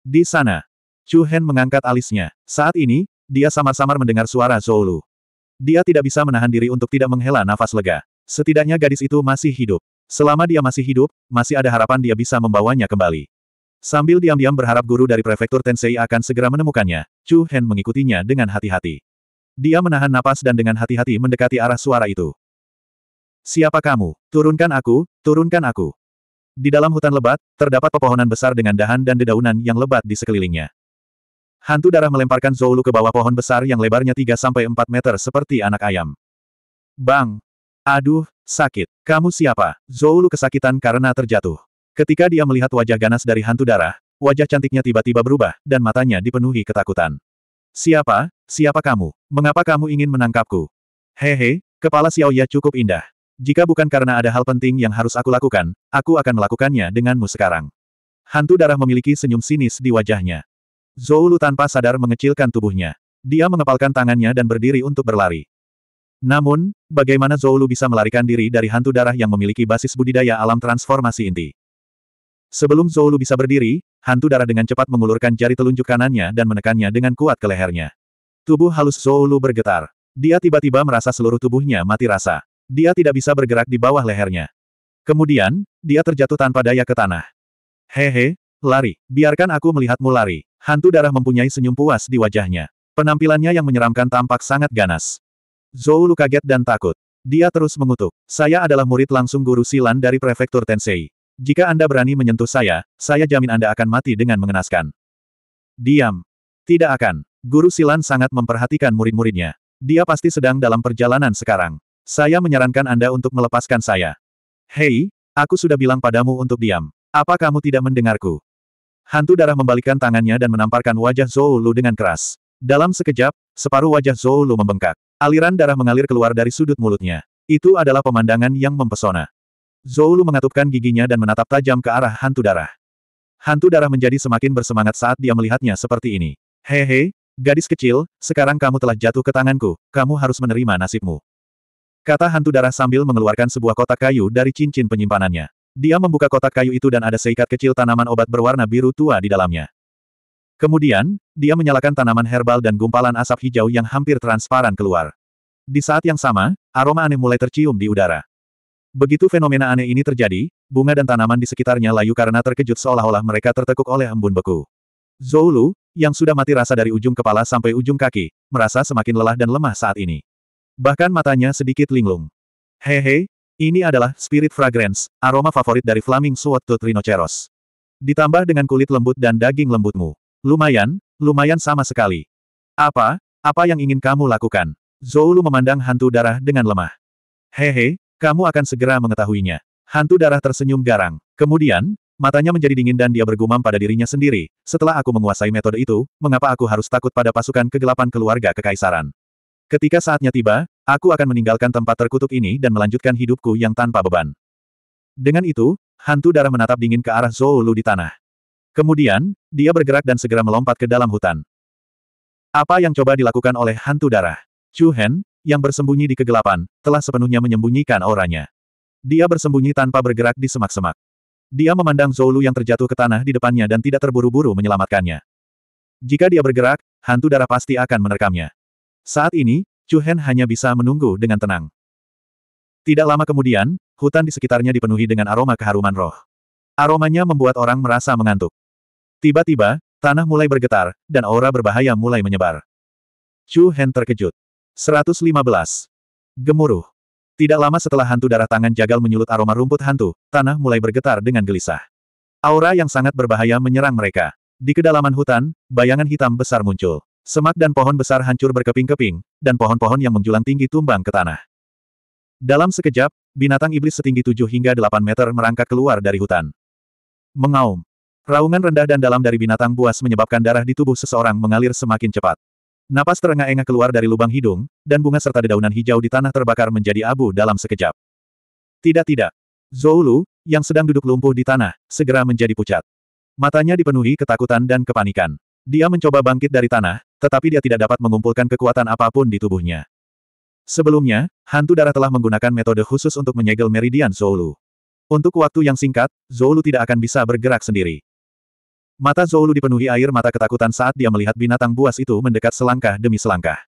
Speaker 1: Di sana, Chu Hen mengangkat alisnya. Saat ini, dia samar-samar mendengar suara Zoulu. Dia tidak bisa menahan diri untuk tidak menghela nafas lega. Setidaknya gadis itu masih hidup. Selama dia masih hidup, masih ada harapan dia bisa membawanya kembali. Sambil diam-diam berharap guru dari prefektur Tensei akan segera menemukannya, Chu Hen mengikutinya dengan hati-hati. Dia menahan napas dan dengan hati-hati mendekati arah suara itu. Siapa kamu? Turunkan aku, turunkan aku. Di dalam hutan lebat, terdapat pepohonan besar dengan dahan dan dedaunan yang lebat di sekelilingnya. Hantu darah melemparkan Zoulu ke bawah pohon besar yang lebarnya 3-4 meter seperti anak ayam. Bang! Aduh, sakit. Kamu siapa? Zoulu kesakitan karena terjatuh. Ketika dia melihat wajah ganas dari hantu darah, wajah cantiknya tiba-tiba berubah, dan matanya dipenuhi ketakutan. Siapa? Siapa kamu? Mengapa kamu ingin menangkapku? Hehe, kepala Xiao Xiaoya cukup indah. Jika bukan karena ada hal penting yang harus aku lakukan, aku akan melakukannya denganmu sekarang. Hantu darah memiliki senyum sinis di wajahnya. Zoulu tanpa sadar mengecilkan tubuhnya. Dia mengepalkan tangannya dan berdiri untuk berlari. Namun, bagaimana Zoulu bisa melarikan diri dari hantu darah yang memiliki basis budidaya alam transformasi inti? Sebelum Zoulu bisa berdiri, hantu darah dengan cepat mengulurkan jari telunjuk kanannya dan menekannya dengan kuat ke lehernya. Tubuh halus Zoulu bergetar. Dia tiba-tiba merasa seluruh tubuhnya mati rasa. Dia tidak bisa bergerak di bawah lehernya. Kemudian, dia terjatuh tanpa daya ke tanah. Hehe, lari. Biarkan aku melihatmu lari. Hantu darah mempunyai senyum puas di wajahnya. Penampilannya yang menyeramkan tampak sangat ganas. Zhou Lu kaget dan takut. Dia terus mengutuk. Saya adalah murid langsung guru silan dari prefektur Tensei. Jika Anda berani menyentuh saya, saya jamin Anda akan mati dengan mengenaskan. Diam. Tidak akan. Guru silan sangat memperhatikan murid-muridnya. Dia pasti sedang dalam perjalanan sekarang. Saya menyarankan Anda untuk melepaskan saya. Hei, aku sudah bilang padamu untuk diam. Apa kamu tidak mendengarku? Hantu darah membalikkan tangannya dan menamparkan wajah Zhou Lu dengan keras. Dalam sekejap, separuh wajah Zhou Lu membengkak. Aliran darah mengalir keluar dari sudut mulutnya. Itu adalah pemandangan yang mempesona. Zhou Lu mengatupkan giginya dan menatap tajam ke arah hantu darah. Hantu darah menjadi semakin bersemangat saat dia melihatnya seperti ini. Hehe, gadis kecil, sekarang kamu telah jatuh ke tanganku, kamu harus menerima nasibmu. Kata hantu darah sambil mengeluarkan sebuah kotak kayu dari cincin penyimpanannya. Dia membuka kotak kayu itu dan ada seikat kecil tanaman obat berwarna biru tua di dalamnya. Kemudian, dia menyalakan tanaman herbal dan gumpalan asap hijau yang hampir transparan keluar. Di saat yang sama, aroma aneh mulai tercium di udara. Begitu fenomena aneh ini terjadi, bunga dan tanaman di sekitarnya layu karena terkejut seolah-olah mereka tertekuk oleh embun beku. Zoulu, yang sudah mati rasa dari ujung kepala sampai ujung kaki, merasa semakin lelah dan lemah saat ini. Bahkan matanya sedikit linglung. Hehe, ini adalah Spirit Fragrance, aroma favorit dari Flaming Sword Tooth Rhinoceros. Ditambah dengan kulit lembut dan daging lembutmu. Lumayan, lumayan sama sekali. Apa, apa yang ingin kamu lakukan? Zoulu memandang hantu darah dengan lemah. Hehe, kamu akan segera mengetahuinya. Hantu darah tersenyum garang. Kemudian, matanya menjadi dingin dan dia bergumam pada dirinya sendiri. Setelah aku menguasai metode itu, mengapa aku harus takut pada pasukan kegelapan keluarga kekaisaran? Ketika saatnya tiba, aku akan meninggalkan tempat terkutuk ini dan melanjutkan hidupku yang tanpa beban. Dengan itu, hantu darah menatap dingin ke arah Zoulu di tanah. Kemudian, dia bergerak dan segera melompat ke dalam hutan. Apa yang coba dilakukan oleh hantu darah? Chu Hen, yang bersembunyi di kegelapan, telah sepenuhnya menyembunyikan auranya. Dia bersembunyi tanpa bergerak di semak-semak. Dia memandang Zoulu yang terjatuh ke tanah di depannya dan tidak terburu-buru menyelamatkannya. Jika dia bergerak, hantu darah pasti akan menerkamnya. Saat ini, Chu Hen hanya bisa menunggu dengan tenang. Tidak lama kemudian, hutan di sekitarnya dipenuhi dengan aroma keharuman roh. Aromanya membuat orang merasa mengantuk. Tiba-tiba, tanah mulai bergetar, dan aura berbahaya mulai menyebar. Chu Hen terkejut. 115. Gemuruh. Tidak lama setelah hantu darah tangan jagal menyulut aroma rumput hantu, tanah mulai bergetar dengan gelisah. Aura yang sangat berbahaya menyerang mereka. Di kedalaman hutan, bayangan hitam besar muncul. Semak dan pohon besar hancur berkeping-keping, dan pohon-pohon yang menjulang tinggi tumbang ke tanah. Dalam sekejap, binatang iblis setinggi 7 hingga 8 meter merangkak keluar dari hutan. Mengaum. Raungan rendah dan dalam dari binatang buas menyebabkan darah di tubuh seseorang mengalir semakin cepat. Napas terengah-engah keluar dari lubang hidung, dan bunga serta dedaunan hijau di tanah terbakar menjadi abu dalam sekejap. Tidak tidak. Zoulu, yang sedang duduk lumpuh di tanah, segera menjadi pucat. Matanya dipenuhi ketakutan dan kepanikan. Dia mencoba bangkit dari tanah, tetapi dia tidak dapat mengumpulkan kekuatan apapun di tubuhnya. Sebelumnya, hantu darah telah menggunakan metode khusus untuk menyegel meridian Zoulu. Untuk waktu yang singkat, Zoulu tidak akan bisa bergerak sendiri. Mata Zoulu dipenuhi air mata ketakutan saat dia melihat binatang buas itu mendekat selangkah demi selangkah.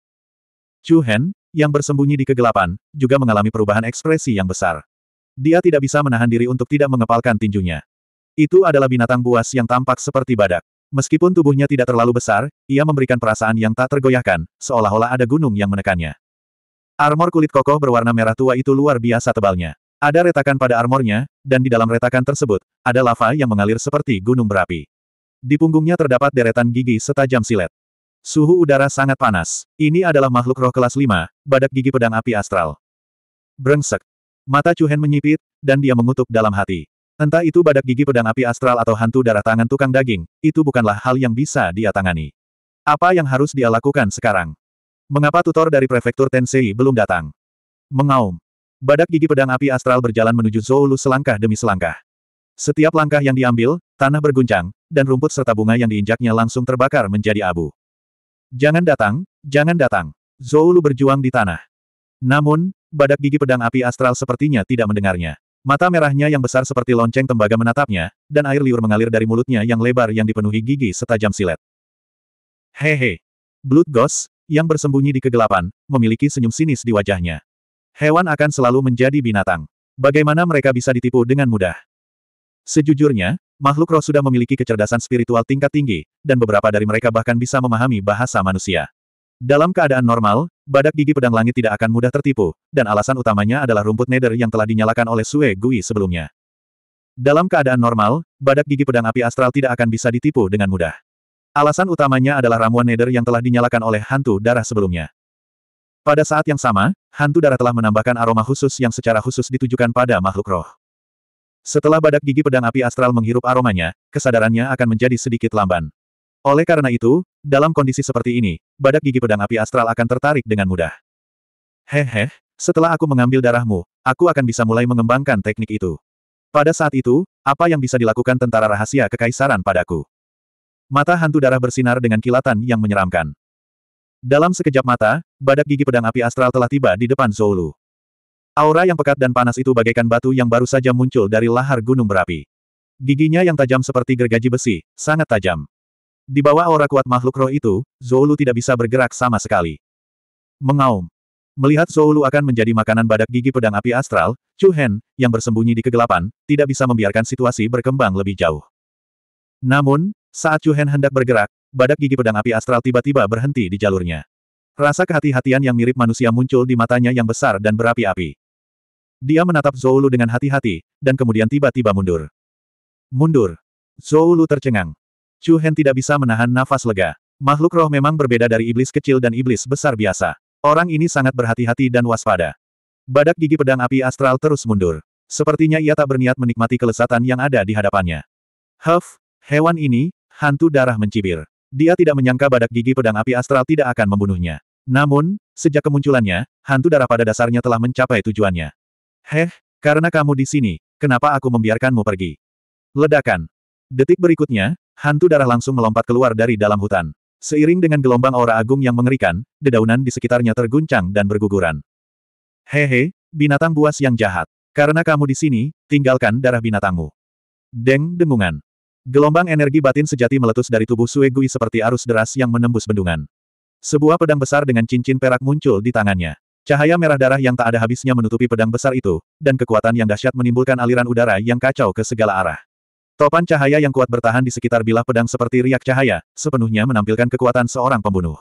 Speaker 1: Chu Hen, yang bersembunyi di kegelapan, juga mengalami perubahan ekspresi yang besar. Dia tidak bisa menahan diri untuk tidak mengepalkan tinjunya. Itu adalah binatang buas yang tampak seperti badak. Meskipun tubuhnya tidak terlalu besar, ia memberikan perasaan yang tak tergoyahkan, seolah-olah ada gunung yang menekannya. Armor kulit kokoh berwarna merah tua itu luar biasa tebalnya. Ada retakan pada armornya, dan di dalam retakan tersebut, ada lava yang mengalir seperti gunung berapi. Di punggungnya terdapat deretan gigi setajam silet. Suhu udara sangat panas. Ini adalah makhluk roh kelas 5, badak gigi pedang api astral. Brengsek. Mata Chuhen menyipit, dan dia mengutuk dalam hati. Entah itu badak gigi pedang api astral atau hantu darah tangan tukang daging, itu bukanlah hal yang bisa dia tangani. Apa yang harus dia lakukan sekarang? Mengapa tutor dari prefektur Tensei belum datang? Mengaum. Badak gigi pedang api astral berjalan menuju Zoulu selangkah demi selangkah. Setiap langkah yang diambil, tanah berguncang, dan rumput serta bunga yang diinjaknya langsung terbakar menjadi abu. Jangan datang, jangan datang. Zoulu berjuang di tanah. Namun, badak gigi pedang api astral sepertinya tidak mendengarnya. Mata merahnya yang besar seperti lonceng tembaga menatapnya, dan air liur mengalir dari mulutnya yang lebar yang dipenuhi gigi setajam silet. Hehe. Blood Ghost, yang bersembunyi di kegelapan, memiliki senyum sinis di wajahnya. Hewan akan selalu menjadi binatang. Bagaimana mereka bisa ditipu dengan mudah? Sejujurnya, makhluk roh sudah memiliki kecerdasan spiritual tingkat tinggi, dan beberapa dari mereka bahkan bisa memahami bahasa manusia. Dalam keadaan normal, badak gigi pedang langit tidak akan mudah tertipu, dan alasan utamanya adalah rumput nether yang telah dinyalakan oleh Sue Gui sebelumnya. Dalam keadaan normal, badak gigi pedang api astral tidak akan bisa ditipu dengan mudah. Alasan utamanya adalah ramuan nether yang telah dinyalakan oleh hantu darah sebelumnya. Pada saat yang sama, hantu darah telah menambahkan aroma khusus yang secara khusus ditujukan pada makhluk roh. Setelah badak gigi pedang api astral menghirup aromanya, kesadarannya akan menjadi sedikit lamban. Oleh karena itu, dalam kondisi seperti ini, badak gigi pedang api astral akan tertarik dengan mudah. Hehe, setelah aku mengambil darahmu, aku akan bisa mulai mengembangkan teknik itu. Pada saat itu, apa yang bisa dilakukan tentara rahasia kekaisaran padaku? Mata hantu darah bersinar dengan kilatan yang menyeramkan. Dalam sekejap mata, badak gigi pedang api astral telah tiba di depan Zoulu. Aura yang pekat dan panas itu bagaikan batu yang baru saja muncul dari lahar gunung berapi. Giginya yang tajam seperti gergaji besi, sangat tajam. Di bawah aura kuat makhluk roh itu, Zoulu tidak bisa bergerak sama sekali. Mengaum. Melihat Zoulu akan menjadi makanan badak gigi pedang api astral, Chu Hen, yang bersembunyi di kegelapan, tidak bisa membiarkan situasi berkembang lebih jauh. Namun, saat Chu Hen hendak bergerak, badak gigi pedang api astral tiba-tiba berhenti di jalurnya. Rasa kehati-hatian yang mirip manusia muncul di matanya yang besar dan berapi-api. Dia menatap Zoulu dengan hati-hati, dan kemudian tiba-tiba mundur. Mundur. Zoulu tercengang. Chu Hen tidak bisa menahan nafas lega. Makhluk roh memang berbeda dari iblis kecil dan iblis besar biasa. Orang ini sangat berhati-hati dan waspada. Badak gigi pedang api astral terus mundur. Sepertinya ia tak berniat menikmati kelesatan yang ada di hadapannya. Huff, hewan ini, hantu darah mencibir. Dia tidak menyangka badak gigi pedang api astral tidak akan membunuhnya. Namun, sejak kemunculannya, hantu darah pada dasarnya telah mencapai tujuannya. Heh, karena kamu di sini, kenapa aku membiarkanmu pergi? Ledakan. Detik berikutnya, Hantu darah langsung melompat keluar dari dalam hutan. Seiring dengan gelombang aura agung yang mengerikan, dedaunan di sekitarnya terguncang dan berguguran. Hehe, binatang buas yang jahat. Karena kamu di sini, tinggalkan darah binatangmu. Deng dengungan. Gelombang energi batin sejati meletus dari tubuh Sue seperti arus deras yang menembus bendungan. Sebuah pedang besar dengan cincin perak muncul di tangannya. Cahaya merah darah yang tak ada habisnya menutupi pedang besar itu, dan kekuatan yang dahsyat menimbulkan aliran udara yang kacau ke segala arah. Topan cahaya yang kuat bertahan di sekitar bilah pedang seperti riak cahaya, sepenuhnya menampilkan kekuatan seorang pembunuh.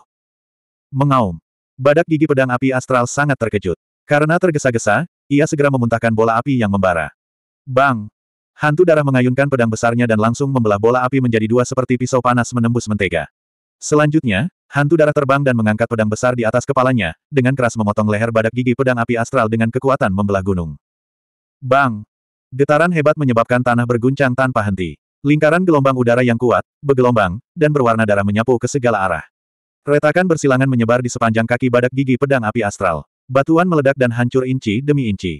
Speaker 1: Mengaum. Badak gigi pedang api astral sangat terkejut. Karena tergesa-gesa, ia segera memuntahkan bola api yang membara. Bang! Hantu darah mengayunkan pedang besarnya dan langsung membelah bola api menjadi dua seperti pisau panas menembus mentega. Selanjutnya, hantu darah terbang dan mengangkat pedang besar di atas kepalanya, dengan keras memotong leher badak gigi pedang api astral dengan kekuatan membelah gunung. Bang! Getaran hebat menyebabkan tanah berguncang tanpa henti. Lingkaran gelombang udara yang kuat, bergelombang, dan berwarna darah menyapu ke segala arah. Retakan bersilangan menyebar di sepanjang kaki badak gigi pedang api astral. Batuan meledak dan hancur inci demi inci.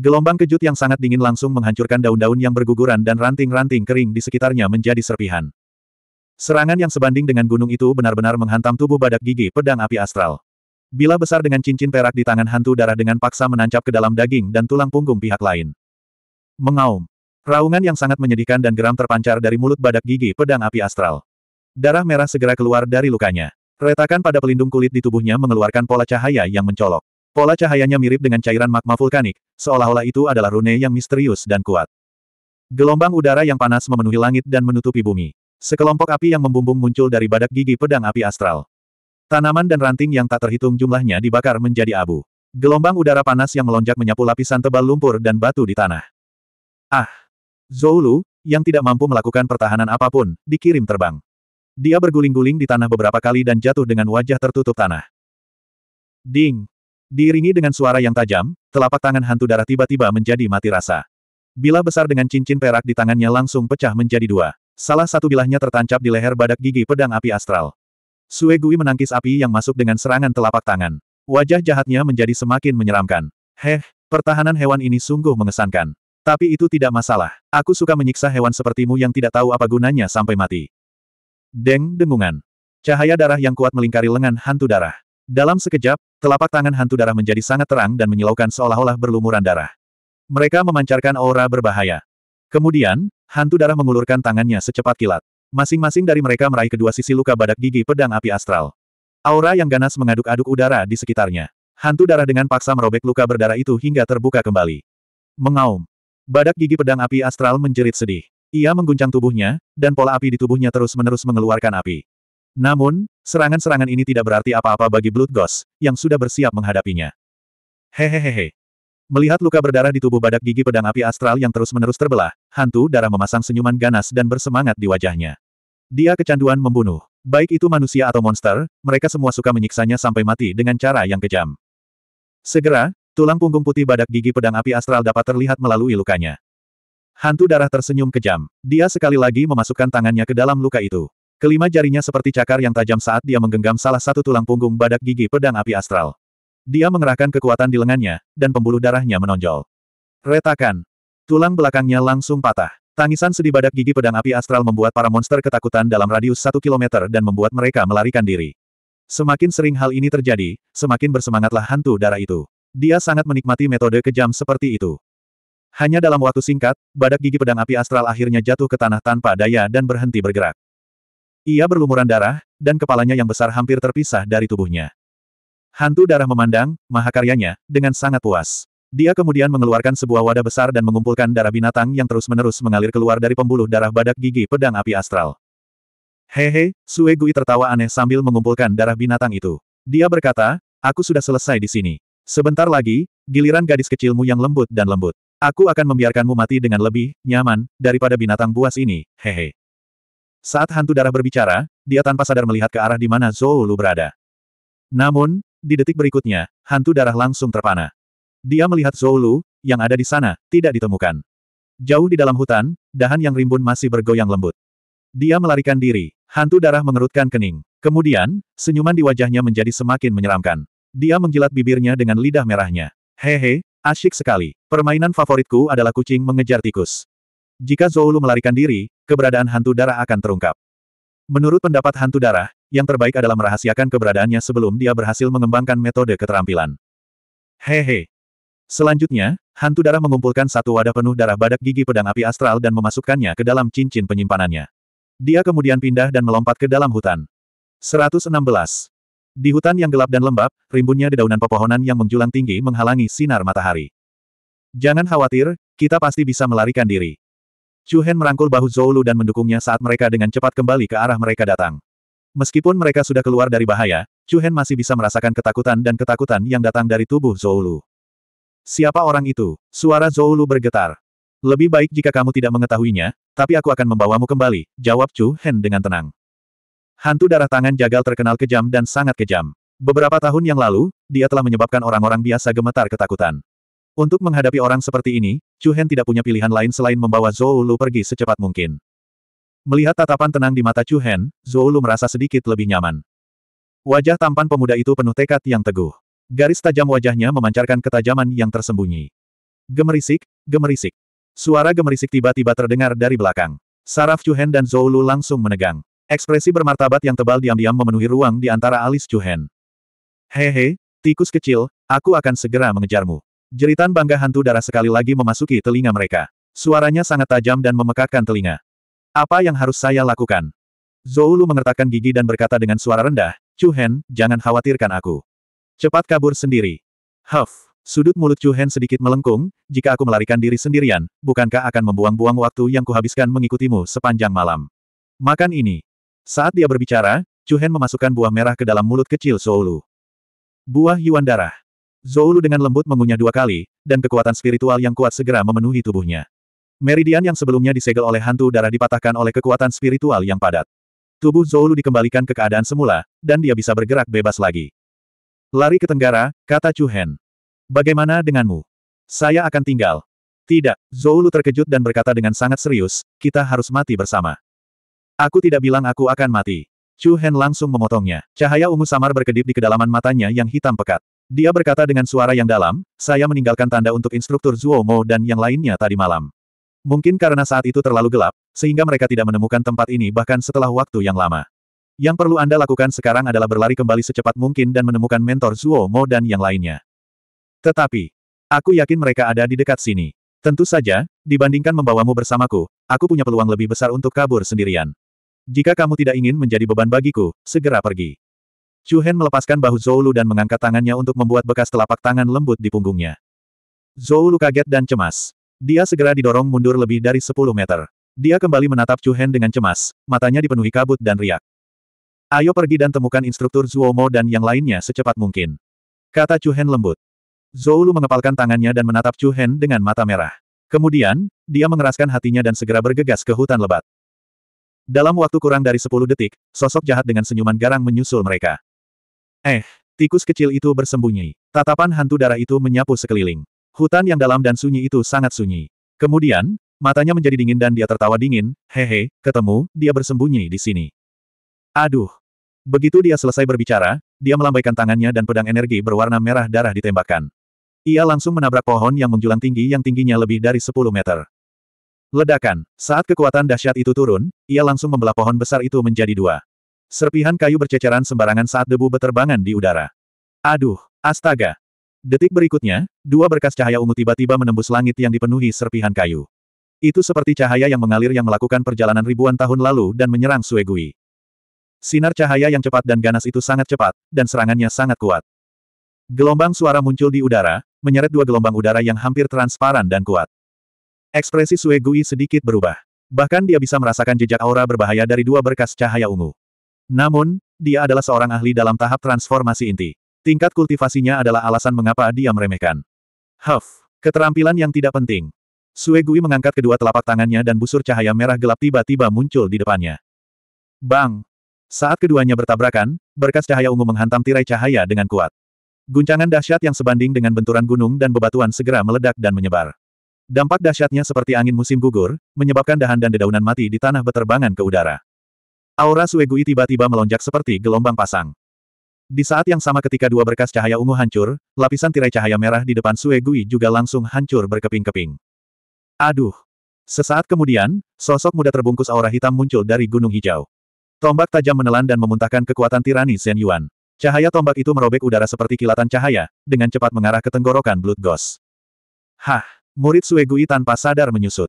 Speaker 1: Gelombang kejut yang sangat dingin langsung menghancurkan daun-daun yang berguguran dan ranting-ranting kering di sekitarnya menjadi serpihan. Serangan yang sebanding dengan gunung itu benar-benar menghantam tubuh badak gigi pedang api astral. Bila besar dengan cincin perak di tangan hantu darah dengan paksa menancap ke dalam daging dan tulang punggung pihak lain. Mengaum. Raungan yang sangat menyedihkan dan geram terpancar dari mulut badak gigi pedang api astral. Darah merah segera keluar dari lukanya. Retakan pada pelindung kulit di tubuhnya mengeluarkan pola cahaya yang mencolok. Pola cahayanya mirip dengan cairan magma vulkanik, seolah-olah itu adalah rune yang misterius dan kuat. Gelombang udara yang panas memenuhi langit dan menutupi bumi. Sekelompok api yang membumbung muncul dari badak gigi pedang api astral. Tanaman dan ranting yang tak terhitung jumlahnya dibakar menjadi abu. Gelombang udara panas yang melonjak menyapu lapisan tebal lumpur dan batu di tanah. Ah! Zhou Lu, yang tidak mampu melakukan pertahanan apapun, dikirim terbang. Dia berguling-guling di tanah beberapa kali dan jatuh dengan wajah tertutup tanah. Ding! Diiringi dengan suara yang tajam, telapak tangan hantu darah tiba-tiba menjadi mati rasa. Bila besar dengan cincin perak di tangannya langsung pecah menjadi dua. Salah satu bilahnya tertancap di leher badak gigi pedang api astral. Sue Gui menangkis api yang masuk dengan serangan telapak tangan. Wajah jahatnya menjadi semakin menyeramkan. Heh, pertahanan hewan ini sungguh mengesankan. Tapi itu tidak masalah. Aku suka menyiksa hewan sepertimu yang tidak tahu apa gunanya sampai mati. Deng dengungan. Cahaya darah yang kuat melingkari lengan hantu darah. Dalam sekejap, telapak tangan hantu darah menjadi sangat terang dan menyilaukan seolah-olah berlumuran darah. Mereka memancarkan aura berbahaya. Kemudian, hantu darah mengulurkan tangannya secepat kilat. Masing-masing dari mereka meraih kedua sisi luka badak gigi pedang api astral. Aura yang ganas mengaduk-aduk udara di sekitarnya. Hantu darah dengan paksa merobek luka berdarah itu hingga terbuka kembali. Mengaum. Badak gigi pedang api astral menjerit sedih. Ia mengguncang tubuhnya, dan pola api di tubuhnya terus-menerus mengeluarkan api. Namun, serangan-serangan ini tidak berarti apa-apa bagi Blood Ghost, yang sudah bersiap menghadapinya. Hehehehe. Melihat luka berdarah di tubuh badak gigi pedang api astral yang terus-menerus terbelah, hantu darah memasang senyuman ganas dan bersemangat di wajahnya. Dia kecanduan membunuh. Baik itu manusia atau monster, mereka semua suka menyiksanya sampai mati dengan cara yang kejam. Segera, Tulang punggung putih badak gigi pedang api astral dapat terlihat melalui lukanya. Hantu darah tersenyum kejam. Dia sekali lagi memasukkan tangannya ke dalam luka itu. Kelima jarinya seperti cakar yang tajam saat dia menggenggam salah satu tulang punggung badak gigi pedang api astral. Dia mengerahkan kekuatan di lengannya, dan pembuluh darahnya menonjol. Retakan. Tulang belakangnya langsung patah. Tangisan sedih badak gigi pedang api astral membuat para monster ketakutan dalam radius satu kilometer dan membuat mereka melarikan diri. Semakin sering hal ini terjadi, semakin bersemangatlah hantu darah itu. Dia sangat menikmati metode kejam seperti itu. Hanya dalam waktu singkat, badak gigi pedang api astral akhirnya jatuh ke tanah tanpa daya dan berhenti bergerak. Ia berlumuran darah, dan kepalanya yang besar hampir terpisah dari tubuhnya. Hantu darah memandang, mahakaryanya, dengan sangat puas. Dia kemudian mengeluarkan sebuah wadah besar dan mengumpulkan darah binatang yang terus-menerus mengalir keluar dari pembuluh darah badak gigi pedang api astral. Hehe, Sue Gui tertawa aneh sambil mengumpulkan darah binatang itu. Dia berkata, aku sudah selesai di sini. Sebentar lagi, giliran gadis kecilmu yang lembut dan lembut. Aku akan membiarkanmu mati dengan lebih nyaman daripada binatang buas ini, hehe. Saat hantu darah berbicara, dia tanpa sadar melihat ke arah di mana Zhou berada. Namun, di detik berikutnya, hantu darah langsung terpana. Dia melihat Zoulu yang ada di sana, tidak ditemukan. Jauh di dalam hutan, dahan yang rimbun masih bergoyang lembut. Dia melarikan diri, hantu darah mengerutkan kening. Kemudian, senyuman di wajahnya menjadi semakin menyeramkan. Dia menjilat bibirnya dengan lidah merahnya. Hehe, asyik sekali. Permainan favoritku adalah kucing mengejar tikus. Jika Zoulu melarikan diri, keberadaan hantu darah akan terungkap. Menurut pendapat hantu darah, yang terbaik adalah merahasiakan keberadaannya sebelum dia berhasil mengembangkan metode keterampilan. Hehe. Selanjutnya, hantu darah mengumpulkan satu wadah penuh darah badak gigi pedang api astral dan memasukkannya ke dalam cincin penyimpanannya. Dia kemudian pindah dan melompat ke dalam hutan. 116. Di hutan yang gelap dan lembab, rimbunnya dedaunan pepohonan yang menjulang tinggi menghalangi sinar matahari. Jangan khawatir, kita pasti bisa melarikan diri. Chu Hen merangkul bahu Zoulu dan mendukungnya saat mereka dengan cepat kembali ke arah mereka datang. Meskipun mereka sudah keluar dari bahaya, Chu Hen masih bisa merasakan ketakutan dan ketakutan yang datang dari tubuh Zoulu. Siapa orang itu? Suara Zoulu bergetar. Lebih baik jika kamu tidak mengetahuinya, tapi aku akan membawamu kembali, jawab Chu Hen dengan tenang. Hantu darah tangan jagal terkenal kejam dan sangat kejam. Beberapa tahun yang lalu, dia telah menyebabkan orang-orang biasa gemetar ketakutan. Untuk menghadapi orang seperti ini, Chu Hen tidak punya pilihan lain selain membawa Zhou Lu pergi secepat mungkin. Melihat tatapan tenang di mata Chu Hen, Zhou Lu merasa sedikit lebih nyaman. Wajah tampan pemuda itu penuh tekad yang teguh. Garis tajam wajahnya memancarkan ketajaman yang tersembunyi. Gemerisik, gemerisik. Suara gemerisik tiba-tiba terdengar dari belakang. Saraf Chu Hen dan Zhou Lu langsung menegang. Ekspresi bermartabat yang tebal diam-diam memenuhi ruang di antara alis Chuhen. Hehe, tikus kecil, aku akan segera mengejarmu. Jeritan bangga hantu darah sekali lagi memasuki telinga mereka. Suaranya sangat tajam dan memekakkan telinga. Apa yang harus saya lakukan? Zoulu mengertakkan gigi dan berkata dengan suara rendah, Chuhen, jangan khawatirkan aku. Cepat kabur sendiri. Huff, sudut mulut Chuhen sedikit melengkung, jika aku melarikan diri sendirian, bukankah akan membuang-buang waktu yang kuhabiskan mengikutimu sepanjang malam? Makan ini, saat dia berbicara, Chu Hen memasukkan buah merah ke dalam mulut kecil Zoulu. Buah Yuan Darah. Zoulu dengan lembut mengunyah dua kali, dan kekuatan spiritual yang kuat segera memenuhi tubuhnya. Meridian yang sebelumnya disegel oleh hantu darah dipatahkan oleh kekuatan spiritual yang padat. Tubuh Zoulu dikembalikan ke keadaan semula, dan dia bisa bergerak bebas lagi. Lari ke tenggara, kata Chu Hen. Bagaimana denganmu? Saya akan tinggal. Tidak, Zoulu terkejut dan berkata dengan sangat serius, kita harus mati bersama. Aku tidak bilang aku akan mati. Chu Hen langsung memotongnya. Cahaya ungu samar berkedip di kedalaman matanya yang hitam pekat. Dia berkata dengan suara yang dalam, saya meninggalkan tanda untuk instruktur Zuo Mo dan yang lainnya tadi malam. Mungkin karena saat itu terlalu gelap, sehingga mereka tidak menemukan tempat ini bahkan setelah waktu yang lama. Yang perlu Anda lakukan sekarang adalah berlari kembali secepat mungkin dan menemukan mentor Zuo Mo dan yang lainnya. Tetapi, aku yakin mereka ada di dekat sini. Tentu saja, dibandingkan membawamu bersamaku, aku punya peluang lebih besar untuk kabur sendirian. Jika kamu tidak ingin menjadi beban bagiku, segera pergi. Chu Hen melepaskan bahu Zoulu dan mengangkat tangannya untuk membuat bekas telapak tangan lembut di punggungnya. Zoulu kaget dan cemas. Dia segera didorong mundur lebih dari 10 meter. Dia kembali menatap Chu Hen dengan cemas, matanya dipenuhi kabut dan riak. Ayo pergi dan temukan instruktur Zuomo dan yang lainnya secepat mungkin. Kata Chu Hen lembut. Zoulu mengepalkan tangannya dan menatap Chu Hen dengan mata merah. Kemudian, dia mengeraskan hatinya dan segera bergegas ke hutan lebat. Dalam waktu kurang dari 10 detik, sosok jahat dengan senyuman garang menyusul mereka. Eh, tikus kecil itu bersembunyi. Tatapan hantu darah itu menyapu sekeliling. Hutan yang dalam dan sunyi itu sangat sunyi. Kemudian, matanya menjadi dingin dan dia tertawa dingin, hehe, ketemu, dia bersembunyi di sini. Aduh. Begitu dia selesai berbicara, dia melambaikan tangannya dan pedang energi berwarna merah darah ditembakkan. Ia langsung menabrak pohon yang menjulang tinggi yang tingginya lebih dari 10 meter. Ledakan. Saat kekuatan dahsyat itu turun, ia langsung membelah pohon besar itu menjadi dua. Serpihan kayu berceceran sembarangan saat debu beterbangan di udara. Aduh, astaga. Detik berikutnya, dua berkas cahaya ungu tiba-tiba menembus langit yang dipenuhi serpihan kayu. Itu seperti cahaya yang mengalir yang melakukan perjalanan ribuan tahun lalu dan menyerang Suegui. Sinar cahaya yang cepat dan ganas itu sangat cepat, dan serangannya sangat kuat. Gelombang suara muncul di udara, menyeret dua gelombang udara yang hampir transparan dan kuat. Ekspresi Sue Gui sedikit berubah. Bahkan dia bisa merasakan jejak aura berbahaya dari dua berkas cahaya ungu. Namun, dia adalah seorang ahli dalam tahap transformasi inti. Tingkat kultivasinya adalah alasan mengapa dia meremehkan. Huff, keterampilan yang tidak penting. Sue Gui mengangkat kedua telapak tangannya dan busur cahaya merah gelap tiba-tiba muncul di depannya. Bang! Saat keduanya bertabrakan, berkas cahaya ungu menghantam tirai cahaya dengan kuat. Guncangan dahsyat yang sebanding dengan benturan gunung dan bebatuan segera meledak dan menyebar. Dampak dahsyatnya seperti angin musim gugur, menyebabkan dahan dan dedaunan mati di tanah beterbangan ke udara. Aura Suegui tiba-tiba melonjak seperti gelombang pasang. Di saat yang sama ketika dua berkas cahaya ungu hancur, lapisan tirai cahaya merah di depan Suegui juga langsung hancur berkeping-keping. Aduh! Sesaat kemudian, sosok muda terbungkus aura hitam muncul dari gunung hijau. Tombak tajam menelan dan memuntahkan kekuatan tirani Zen Yuan. Cahaya tombak itu merobek udara seperti kilatan cahaya, dengan cepat mengarah ke tenggorokan Blood Ghost. Hah! Murid Suegui tanpa sadar menyusut.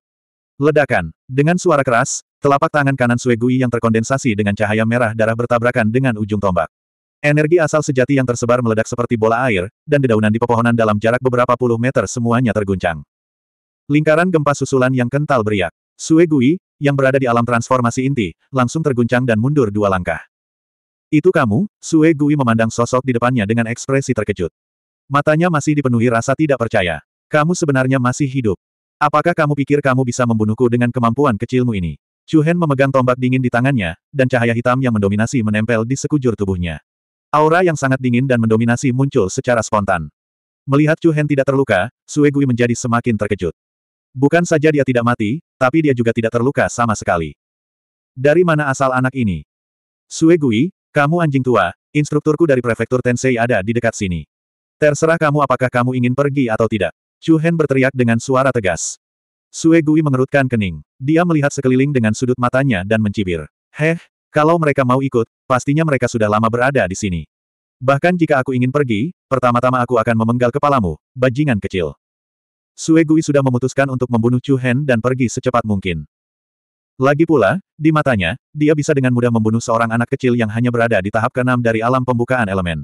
Speaker 1: Ledakan. Dengan suara keras, telapak tangan kanan Suegui yang terkondensasi dengan cahaya merah darah bertabrakan dengan ujung tombak. Energi asal sejati yang tersebar meledak seperti bola air, dan dedaunan di pepohonan dalam jarak beberapa puluh meter semuanya terguncang. Lingkaran gempa susulan yang kental beriak. Suegui, yang berada di alam transformasi inti, langsung terguncang dan mundur dua langkah. Itu kamu, Sue memandang sosok di depannya dengan ekspresi terkejut. Matanya masih dipenuhi rasa tidak percaya. Kamu sebenarnya masih hidup. Apakah kamu pikir kamu bisa membunuhku dengan kemampuan kecilmu ini? Chu Hen memegang tombak dingin di tangannya, dan cahaya hitam yang mendominasi menempel di sekujur tubuhnya. Aura yang sangat dingin dan mendominasi muncul secara spontan. Melihat Chu Hen tidak terluka, Sue Gui menjadi semakin terkejut. Bukan saja dia tidak mati, tapi dia juga tidak terluka sama sekali. Dari mana asal anak ini? Sue Gui, kamu anjing tua, instrukturku dari prefektur Tensei ada di dekat sini. Terserah kamu apakah kamu ingin pergi atau tidak. Chu Hen berteriak dengan suara tegas. Sue Gui mengerutkan kening. Dia melihat sekeliling dengan sudut matanya dan mencibir. Heh, kalau mereka mau ikut, pastinya mereka sudah lama berada di sini. Bahkan jika aku ingin pergi, pertama-tama aku akan memenggal kepalamu, bajingan kecil. Sue Gui sudah memutuskan untuk membunuh Chu Hen dan pergi secepat mungkin. Lagi pula, di matanya, dia bisa dengan mudah membunuh seorang anak kecil yang hanya berada di tahap keenam dari alam pembukaan elemen.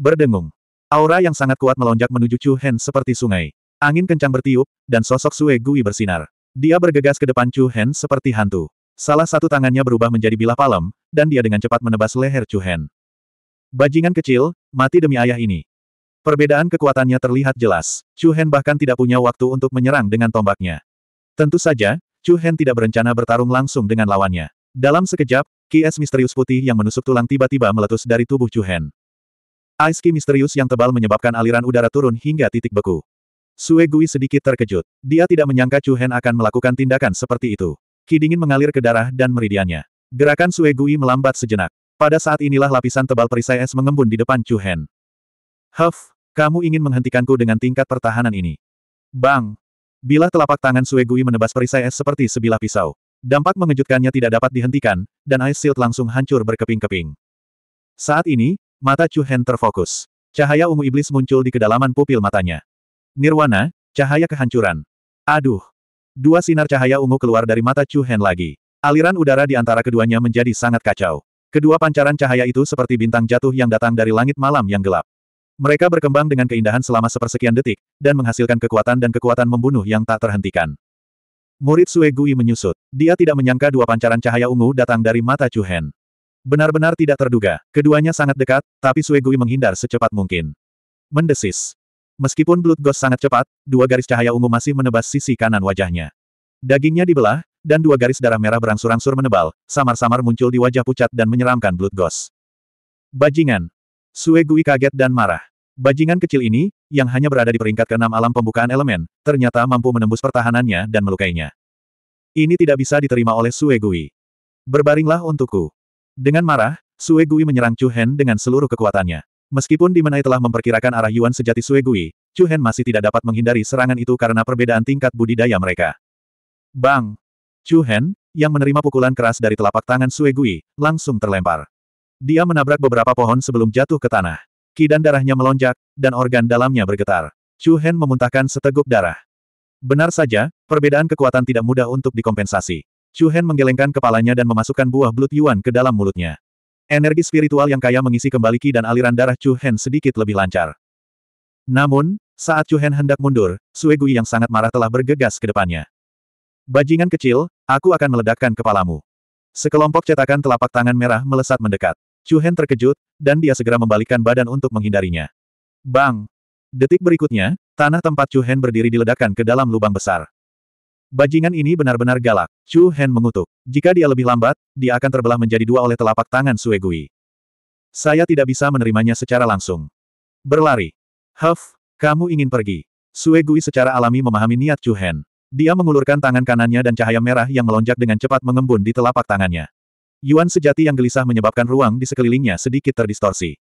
Speaker 1: Berdengung. Aura yang sangat kuat melonjak menuju Chu Hen seperti sungai. Angin kencang bertiup, dan sosok Sue Gui bersinar. Dia bergegas ke depan Chu Hen seperti hantu. Salah satu tangannya berubah menjadi bilah palem, dan dia dengan cepat menebas leher Chu Hen. Bajingan kecil, mati demi ayah ini. Perbedaan kekuatannya terlihat jelas. Chu Hen bahkan tidak punya waktu untuk menyerang dengan tombaknya. Tentu saja, Chu Hen tidak berencana bertarung langsung dengan lawannya. Dalam sekejap, kies misterius putih yang menusuk tulang tiba-tiba meletus dari tubuh Chu Hen. Aiski misterius yang tebal menyebabkan aliran udara turun hingga titik beku. Sue Gui sedikit terkejut. Dia tidak menyangka Chu Hen akan melakukan tindakan seperti itu. Ki dingin mengalir ke darah dan meridiannya. Gerakan Sue Gui melambat sejenak. Pada saat inilah lapisan tebal perisai es mengembun di depan Chu Hen. Huff, kamu ingin menghentikanku dengan tingkat pertahanan ini. Bang! Bila telapak tangan Sue Gui menebas perisai es seperti sebilah pisau. Dampak mengejutkannya tidak dapat dihentikan, dan Ice Shield langsung hancur berkeping-keping. Saat ini, Mata Chu Hen terfokus. Cahaya ungu iblis muncul di kedalaman pupil matanya. Nirwana, cahaya kehancuran. Aduh. Dua sinar cahaya ungu keluar dari mata Chu Hen lagi. Aliran udara di antara keduanya menjadi sangat kacau. Kedua pancaran cahaya itu seperti bintang jatuh yang datang dari langit malam yang gelap. Mereka berkembang dengan keindahan selama sepersekian detik, dan menghasilkan kekuatan dan kekuatan membunuh yang tak terhentikan. Murid Sue Gui menyusut. Dia tidak menyangka dua pancaran cahaya ungu datang dari mata Chu Hen. Benar-benar tidak terduga, keduanya sangat dekat, tapi Gui menghindar secepat mungkin. Mendesis. Meskipun Blood Ghost sangat cepat, dua garis cahaya ungu masih menebas sisi kanan wajahnya. Dagingnya dibelah, dan dua garis darah merah berangsur-angsur menebal, samar-samar muncul di wajah pucat dan menyeramkan Blood Ghost. Bajingan. Gui kaget dan marah. Bajingan kecil ini, yang hanya berada di peringkat keenam alam pembukaan elemen, ternyata mampu menembus pertahanannya dan melukainya. Ini tidak bisa diterima oleh Gui. Berbaringlah untukku. Dengan marah, Sue Gui menyerang Chu Hen dengan seluruh kekuatannya. Meskipun Dimenai telah memperkirakan arah Yuan sejati Sue Gui, Chu Hen masih tidak dapat menghindari serangan itu karena perbedaan tingkat budidaya mereka. Bang! Chu Hen, yang menerima pukulan keras dari telapak tangan Sue Gui, langsung terlempar. Dia menabrak beberapa pohon sebelum jatuh ke tanah. Kidan darahnya melonjak, dan organ dalamnya bergetar. Chu Hen memuntahkan seteguk darah. Benar saja, perbedaan kekuatan tidak mudah untuk dikompensasi. Chu Hen menggelengkan kepalanya dan memasukkan buah Blood Yuan ke dalam mulutnya. Energi spiritual yang kaya mengisi kembali ki dan aliran darah Chu Hen sedikit lebih lancar. Namun, saat Chu Hen hendak mundur, Sue Gui yang sangat marah telah bergegas ke depannya. Bajingan kecil, aku akan meledakkan kepalamu. Sekelompok cetakan telapak tangan merah melesat mendekat. Chu Hen terkejut, dan dia segera membalikkan badan untuk menghindarinya. Bang! Detik berikutnya, tanah tempat Chu Hen berdiri diledakkan ke dalam lubang besar. Bajingan ini benar-benar galak. Chu Hen mengutuk. Jika dia lebih lambat, dia akan terbelah menjadi dua oleh telapak tangan Sue Gui. Saya tidak bisa menerimanya secara langsung. Berlari. Huff, kamu ingin pergi. Sue Gui secara alami memahami niat Chu Hen. Dia mengulurkan tangan kanannya dan cahaya merah yang melonjak dengan cepat mengembun di telapak tangannya. Yuan sejati yang gelisah menyebabkan ruang di sekelilingnya sedikit terdistorsi.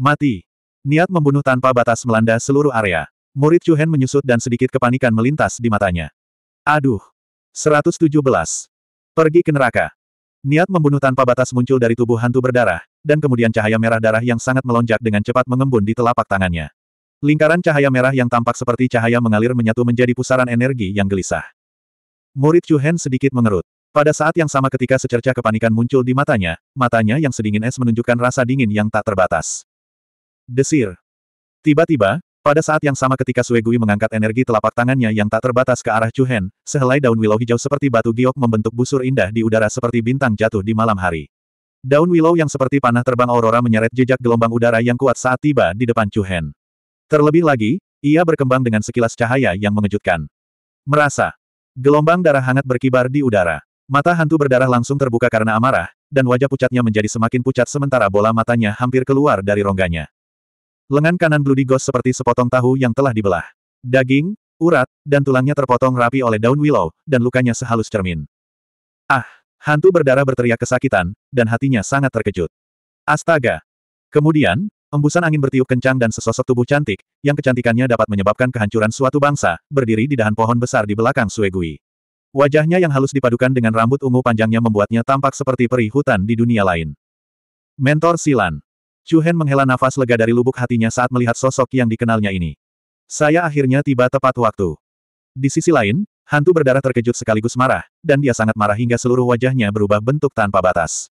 Speaker 1: Mati. Niat membunuh tanpa batas melanda seluruh area. Murid Chu Hen menyusut dan sedikit kepanikan melintas di matanya. Aduh. 117. Pergi ke neraka. Niat membunuh tanpa batas muncul dari tubuh hantu berdarah, dan kemudian cahaya merah darah yang sangat melonjak dengan cepat mengembun di telapak tangannya. Lingkaran cahaya merah yang tampak seperti cahaya mengalir menyatu menjadi pusaran energi yang gelisah. Murid Chuhen sedikit mengerut. Pada saat yang sama ketika secercah kepanikan muncul di matanya, matanya yang sedingin es menunjukkan rasa dingin yang tak terbatas. Desir. Tiba-tiba, pada saat yang sama ketika Suegui mengangkat energi telapak tangannya yang tak terbatas ke arah Chuhen, sehelai daun willow hijau seperti batu giok membentuk busur indah di udara seperti bintang jatuh di malam hari. Daun willow yang seperti panah terbang aurora menyeret jejak gelombang udara yang kuat saat tiba di depan Chuhen. Terlebih lagi, ia berkembang dengan sekilas cahaya yang mengejutkan. Merasa. Gelombang darah hangat berkibar di udara. Mata hantu berdarah langsung terbuka karena amarah, dan wajah pucatnya menjadi semakin pucat sementara bola matanya hampir keluar dari rongganya. Lengan kanan Bloody Ghost seperti sepotong tahu yang telah dibelah. Daging, urat, dan tulangnya terpotong rapi oleh daun willow, dan lukanya sehalus cermin. Ah! Hantu berdarah berteriak kesakitan, dan hatinya sangat terkejut. Astaga! Kemudian, embusan angin bertiup kencang dan sesosok tubuh cantik, yang kecantikannya dapat menyebabkan kehancuran suatu bangsa, berdiri di dahan pohon besar di belakang Suegui. Wajahnya yang halus dipadukan dengan rambut ungu panjangnya membuatnya tampak seperti peri hutan di dunia lain. Mentor Silan Chu Hen menghela nafas lega dari lubuk hatinya saat melihat sosok yang dikenalnya ini. Saya akhirnya tiba tepat waktu. Di sisi lain, hantu berdarah terkejut sekaligus marah, dan dia sangat marah hingga seluruh wajahnya berubah bentuk tanpa batas.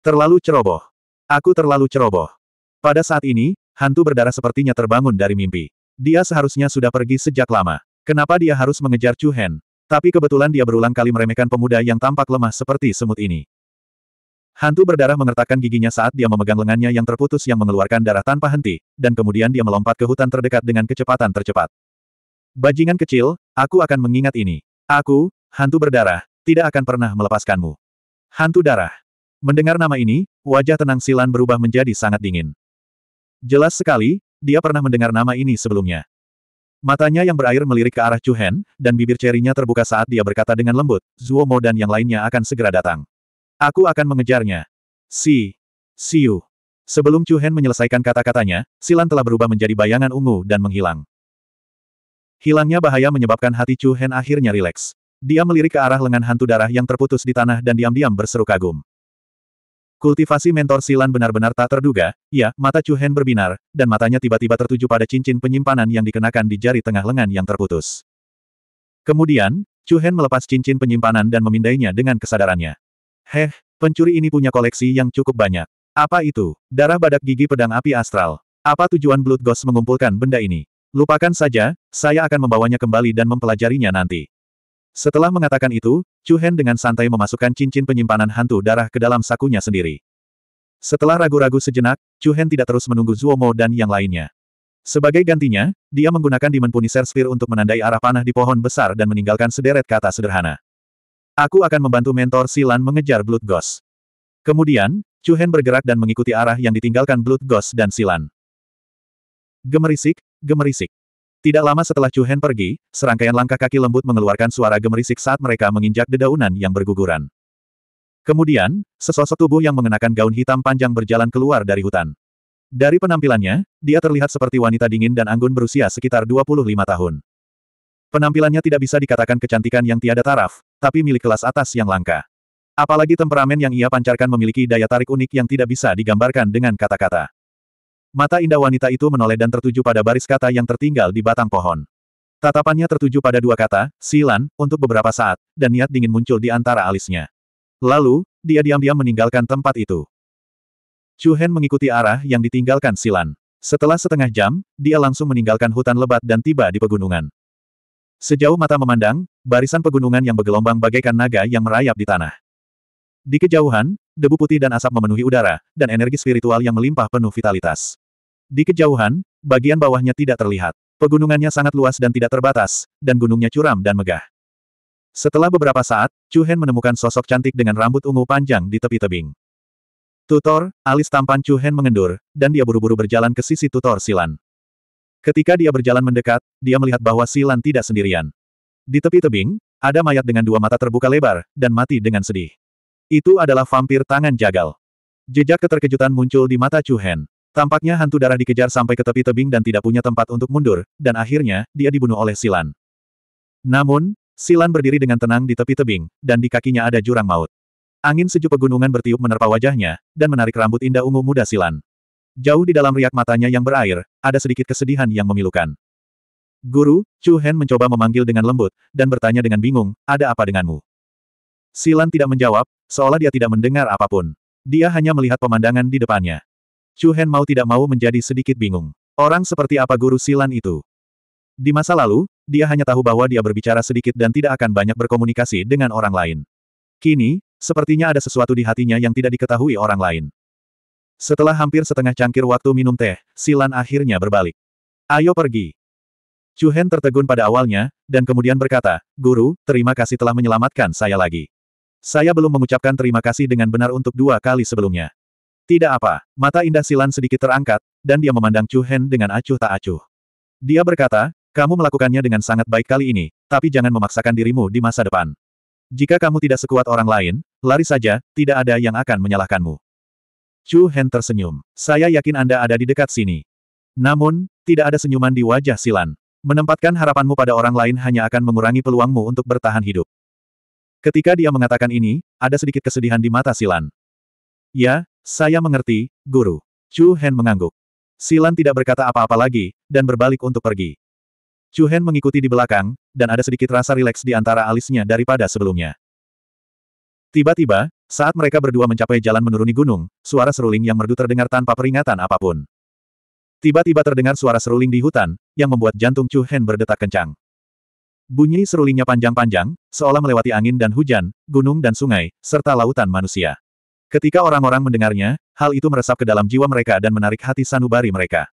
Speaker 1: Terlalu ceroboh. Aku terlalu ceroboh. Pada saat ini, hantu berdarah sepertinya terbangun dari mimpi. Dia seharusnya sudah pergi sejak lama. Kenapa dia harus mengejar Chu Hen? Tapi kebetulan dia berulang kali meremehkan pemuda yang tampak lemah seperti semut ini. Hantu berdarah mengertakkan giginya saat dia memegang lengannya yang terputus yang mengeluarkan darah tanpa henti, dan kemudian dia melompat ke hutan terdekat dengan kecepatan tercepat. Bajingan kecil, aku akan mengingat ini. Aku, hantu berdarah, tidak akan pernah melepaskanmu. Hantu darah. Mendengar nama ini, wajah tenang Silan berubah menjadi sangat dingin. Jelas sekali, dia pernah mendengar nama ini sebelumnya. Matanya yang berair melirik ke arah Chu Hen, dan bibir cerinya terbuka saat dia berkata dengan lembut, Zuo Mo dan yang lainnya akan segera datang. Aku akan mengejarnya. Si. Siu. Sebelum Chu Hen menyelesaikan kata-katanya, Silan telah berubah menjadi bayangan ungu dan menghilang. Hilangnya bahaya menyebabkan hati Chu Hen akhirnya rileks. Dia melirik ke arah lengan hantu darah yang terputus di tanah dan diam-diam berseru kagum. Kultivasi mentor Silan benar-benar tak terduga, ya, mata Chu Hen berbinar, dan matanya tiba-tiba tertuju pada cincin penyimpanan yang dikenakan di jari tengah lengan yang terputus. Kemudian, Chu Hen melepas cincin penyimpanan dan memindainya dengan kesadarannya. Heh, pencuri ini punya koleksi yang cukup banyak. Apa itu? Darah badak gigi pedang api astral. Apa tujuan Blood Ghost mengumpulkan benda ini? Lupakan saja, saya akan membawanya kembali dan mempelajarinya nanti. Setelah mengatakan itu, Chu Hen dengan santai memasukkan cincin penyimpanan hantu darah ke dalam sakunya sendiri. Setelah ragu-ragu sejenak, Chu Hen tidak terus menunggu Zuomo dan yang lainnya. Sebagai gantinya, dia menggunakan Demon Punisher Sphere untuk menandai arah panah di pohon besar dan meninggalkan sederet kata sederhana. Aku akan membantu mentor Silan mengejar Blood Ghost. Kemudian, Chu Hen bergerak dan mengikuti arah yang ditinggalkan Blood Ghost dan Silan. Gemerisik, gemerisik. Tidak lama setelah Chu Hen pergi, serangkaian langkah kaki lembut mengeluarkan suara gemerisik saat mereka menginjak dedaunan yang berguguran. Kemudian, sesosok tubuh yang mengenakan gaun hitam panjang berjalan keluar dari hutan. Dari penampilannya, dia terlihat seperti wanita dingin dan anggun berusia sekitar 25 tahun. Penampilannya tidak bisa dikatakan kecantikan yang tiada taraf, tapi milik kelas atas yang langka. Apalagi temperamen yang ia pancarkan memiliki daya tarik unik yang tidak bisa digambarkan dengan kata-kata. Mata indah wanita itu menoleh dan tertuju pada baris kata yang tertinggal di batang pohon. Tatapannya tertuju pada dua kata, silan, untuk beberapa saat, dan niat dingin muncul di antara alisnya. Lalu, dia diam-diam meninggalkan tempat itu. Chu Hen mengikuti arah yang ditinggalkan silan. Setelah setengah jam, dia langsung meninggalkan hutan lebat dan tiba di pegunungan. Sejauh mata memandang, barisan pegunungan yang bergelombang bagaikan naga yang merayap di tanah. Di kejauhan, debu putih dan asap memenuhi udara, dan energi spiritual yang melimpah penuh vitalitas. Di kejauhan, bagian bawahnya tidak terlihat. Pegunungannya sangat luas dan tidak terbatas, dan gunungnya curam dan megah. Setelah beberapa saat, Chu Hen menemukan sosok cantik dengan rambut ungu panjang di tepi tebing. Tutor, alis tampan Chu Hen mengendur, dan dia buru-buru berjalan ke sisi tutor Silan. Ketika dia berjalan mendekat, dia melihat bahwa Silan tidak sendirian. Di tepi tebing, ada mayat dengan dua mata terbuka lebar, dan mati dengan sedih. Itu adalah vampir tangan jagal. Jejak keterkejutan muncul di mata Chu Hen. Tampaknya hantu darah dikejar sampai ke tepi tebing dan tidak punya tempat untuk mundur, dan akhirnya, dia dibunuh oleh Silan. Namun, Silan berdiri dengan tenang di tepi tebing, dan di kakinya ada jurang maut. Angin sejuk pegunungan bertiup menerpa wajahnya, dan menarik rambut indah ungu muda Silan. Jauh di dalam riak matanya yang berair, ada sedikit kesedihan yang memilukan. Guru, Chu Hen mencoba memanggil dengan lembut, dan bertanya dengan bingung, ada apa denganmu? Silan tidak menjawab, seolah dia tidak mendengar apapun. Dia hanya melihat pemandangan di depannya. Chu Hen mau tidak mau menjadi sedikit bingung. Orang seperti apa guru Silan itu? Di masa lalu, dia hanya tahu bahwa dia berbicara sedikit dan tidak akan banyak berkomunikasi dengan orang lain. Kini, sepertinya ada sesuatu di hatinya yang tidak diketahui orang lain. Setelah hampir setengah cangkir waktu minum teh, Silan akhirnya berbalik. Ayo pergi. Chu Hen tertegun pada awalnya, dan kemudian berkata, Guru, terima kasih telah menyelamatkan saya lagi. Saya belum mengucapkan terima kasih dengan benar untuk dua kali sebelumnya. Tidak apa, mata indah Silan sedikit terangkat, dan dia memandang Chu Hen dengan acuh tak acuh. Dia berkata, kamu melakukannya dengan sangat baik kali ini, tapi jangan memaksakan dirimu di masa depan. Jika kamu tidak sekuat orang lain, lari saja, tidak ada yang akan menyalahkanmu. Chu Hen tersenyum. Saya yakin Anda ada di dekat sini. Namun, tidak ada senyuman di wajah Silan. Menempatkan harapanmu pada orang lain hanya akan mengurangi peluangmu untuk bertahan hidup. Ketika dia mengatakan ini, ada sedikit kesedihan di mata Silan. Ya, saya mengerti, Guru. Chu Hen mengangguk. Silan tidak berkata apa-apa lagi, dan berbalik untuk pergi. Chu Hen mengikuti di belakang, dan ada sedikit rasa rileks di antara alisnya daripada sebelumnya. Tiba-tiba, saat mereka berdua mencapai jalan menuruni gunung, suara seruling yang merdu terdengar tanpa peringatan apapun. Tiba-tiba terdengar suara seruling di hutan, yang membuat jantung Chu Hen berdetak kencang. Bunyi serulingnya panjang-panjang, seolah melewati angin dan hujan, gunung dan sungai, serta lautan manusia. Ketika orang-orang mendengarnya, hal itu meresap ke dalam jiwa mereka dan menarik hati sanubari mereka.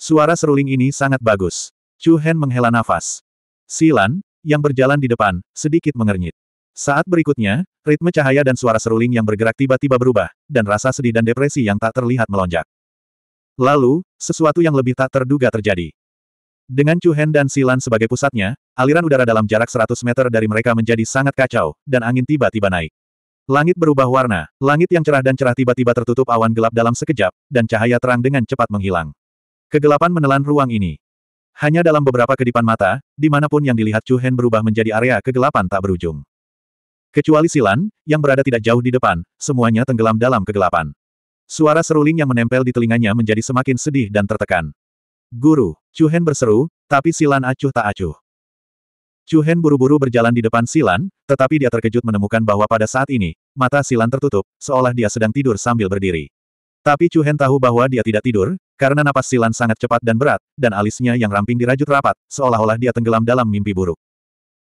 Speaker 1: Suara seruling ini sangat bagus. Chu Hen menghela nafas. Silan, yang berjalan di depan, sedikit mengernyit. Saat berikutnya, ritme cahaya dan suara seruling yang bergerak tiba-tiba berubah, dan rasa sedih dan depresi yang tak terlihat melonjak. Lalu, sesuatu yang lebih tak terduga terjadi. Dengan Chu Hen dan Silan sebagai pusatnya, aliran udara dalam jarak 100 meter dari mereka menjadi sangat kacau, dan angin tiba-tiba naik. Langit berubah warna, langit yang cerah dan cerah tiba-tiba tertutup awan gelap dalam sekejap, dan cahaya terang dengan cepat menghilang. Kegelapan menelan ruang ini. Hanya dalam beberapa kedipan mata, dimanapun yang dilihat Chu Hen berubah menjadi area kegelapan tak berujung. Kecuali Silan, yang berada tidak jauh di depan, semuanya tenggelam dalam kegelapan. Suara seruling yang menempel di telinganya menjadi semakin sedih dan tertekan. Guru, Hen berseru, tapi Silan acuh tak acuh. Hen buru-buru berjalan di depan Silan, tetapi dia terkejut menemukan bahwa pada saat ini, mata Silan tertutup, seolah dia sedang tidur sambil berdiri. Tapi Hen tahu bahwa dia tidak tidur, karena napas Silan sangat cepat dan berat, dan alisnya yang ramping dirajut rapat, seolah-olah dia tenggelam dalam mimpi buruk.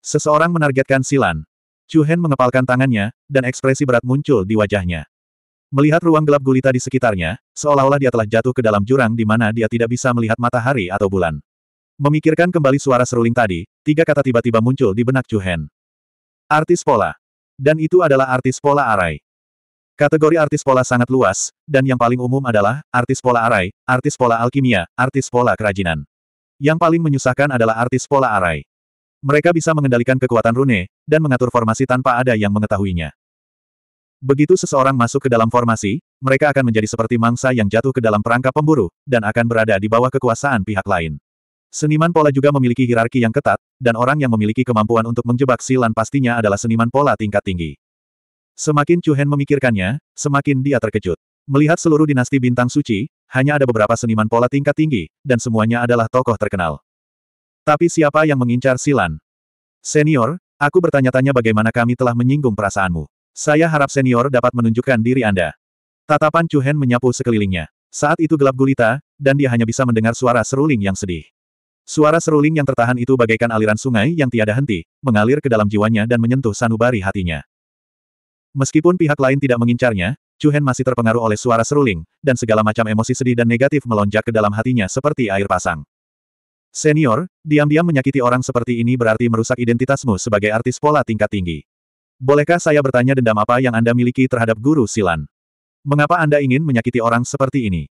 Speaker 1: Seseorang menargetkan Silan. Hen mengepalkan tangannya, dan ekspresi berat muncul di wajahnya. Melihat ruang gelap gulita di sekitarnya, seolah-olah dia telah jatuh ke dalam jurang di mana dia tidak bisa melihat matahari atau bulan. Memikirkan kembali suara seruling tadi, tiga kata tiba-tiba muncul di benak Juhen. Artis pola. Dan itu adalah artis pola arai. Kategori artis pola sangat luas, dan yang paling umum adalah artis pola arai, artis pola alkimia, artis pola kerajinan. Yang paling menyusahkan adalah artis pola arai. Mereka bisa mengendalikan kekuatan rune, dan mengatur formasi tanpa ada yang mengetahuinya. Begitu seseorang masuk ke dalam formasi, mereka akan menjadi seperti mangsa yang jatuh ke dalam perangkap pemburu, dan akan berada di bawah kekuasaan pihak lain. Seniman pola juga memiliki hierarki yang ketat, dan orang yang memiliki kemampuan untuk menjebak silan pastinya adalah seniman pola tingkat tinggi. Semakin Hen memikirkannya, semakin dia terkejut. Melihat seluruh dinasti bintang suci, hanya ada beberapa seniman pola tingkat tinggi, dan semuanya adalah tokoh terkenal. Tapi siapa yang mengincar Silan? Senior, aku bertanya-tanya bagaimana kami telah menyinggung perasaanmu. Saya harap senior dapat menunjukkan diri Anda. Tatapan Chu Hen menyapu sekelilingnya. Saat itu gelap gulita, dan dia hanya bisa mendengar suara seruling yang sedih. Suara seruling yang tertahan itu bagaikan aliran sungai yang tiada henti, mengalir ke dalam jiwanya dan menyentuh sanubari hatinya. Meskipun pihak lain tidak mengincarnya, Chu Hen masih terpengaruh oleh suara seruling, dan segala macam emosi sedih dan negatif melonjak ke dalam hatinya seperti air pasang. Senior, diam-diam menyakiti orang seperti ini berarti merusak identitasmu sebagai artis pola tingkat tinggi. Bolehkah saya bertanya dendam apa yang Anda miliki terhadap guru Silan? Mengapa Anda ingin menyakiti orang seperti ini?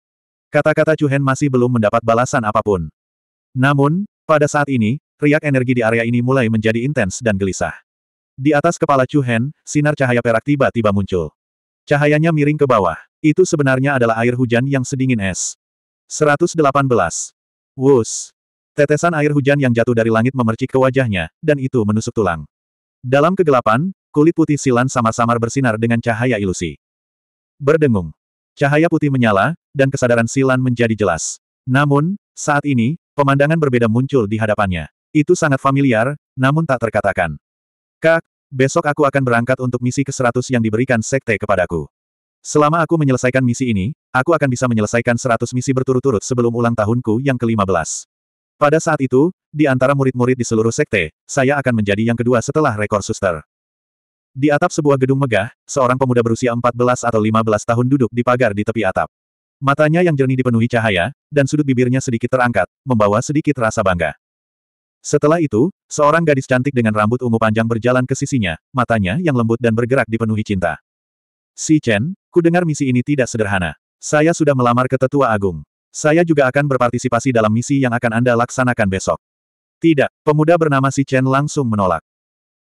Speaker 1: Kata-kata Hen masih belum mendapat balasan apapun. Namun, pada saat ini, riak energi di area ini mulai menjadi intens dan gelisah. Di atas kepala Hen, sinar cahaya perak tiba-tiba muncul. Cahayanya miring ke bawah. Itu sebenarnya adalah air hujan yang sedingin es. 118. Wus. Tetesan air hujan yang jatuh dari langit memercik ke wajahnya, dan itu menusuk tulang. Dalam kegelapan, kulit putih silan sama samar bersinar dengan cahaya ilusi. Berdengung. Cahaya putih menyala, dan kesadaran silan menjadi jelas. Namun, saat ini, pemandangan berbeda muncul di hadapannya. Itu sangat familiar, namun tak terkatakan. Kak, besok aku akan berangkat untuk misi ke-100 yang diberikan sekte kepadaku. Selama aku menyelesaikan misi ini, aku akan bisa menyelesaikan 100 misi berturut-turut sebelum ulang tahunku yang ke-15. Pada saat itu, di antara murid-murid di seluruh sekte, saya akan menjadi yang kedua setelah rekor suster. Di atap sebuah gedung megah, seorang pemuda berusia 14 atau 15 tahun duduk di pagar di tepi atap. Matanya yang jernih dipenuhi cahaya, dan sudut bibirnya sedikit terangkat, membawa sedikit rasa bangga. Setelah itu, seorang gadis cantik dengan rambut ungu panjang berjalan ke sisinya, matanya yang lembut dan bergerak dipenuhi cinta. Si Chen, ku dengar misi ini tidak sederhana. Saya sudah melamar ke tetua agung. Saya juga akan berpartisipasi dalam misi yang akan Anda laksanakan besok. Tidak, pemuda bernama Si Chen langsung menolak.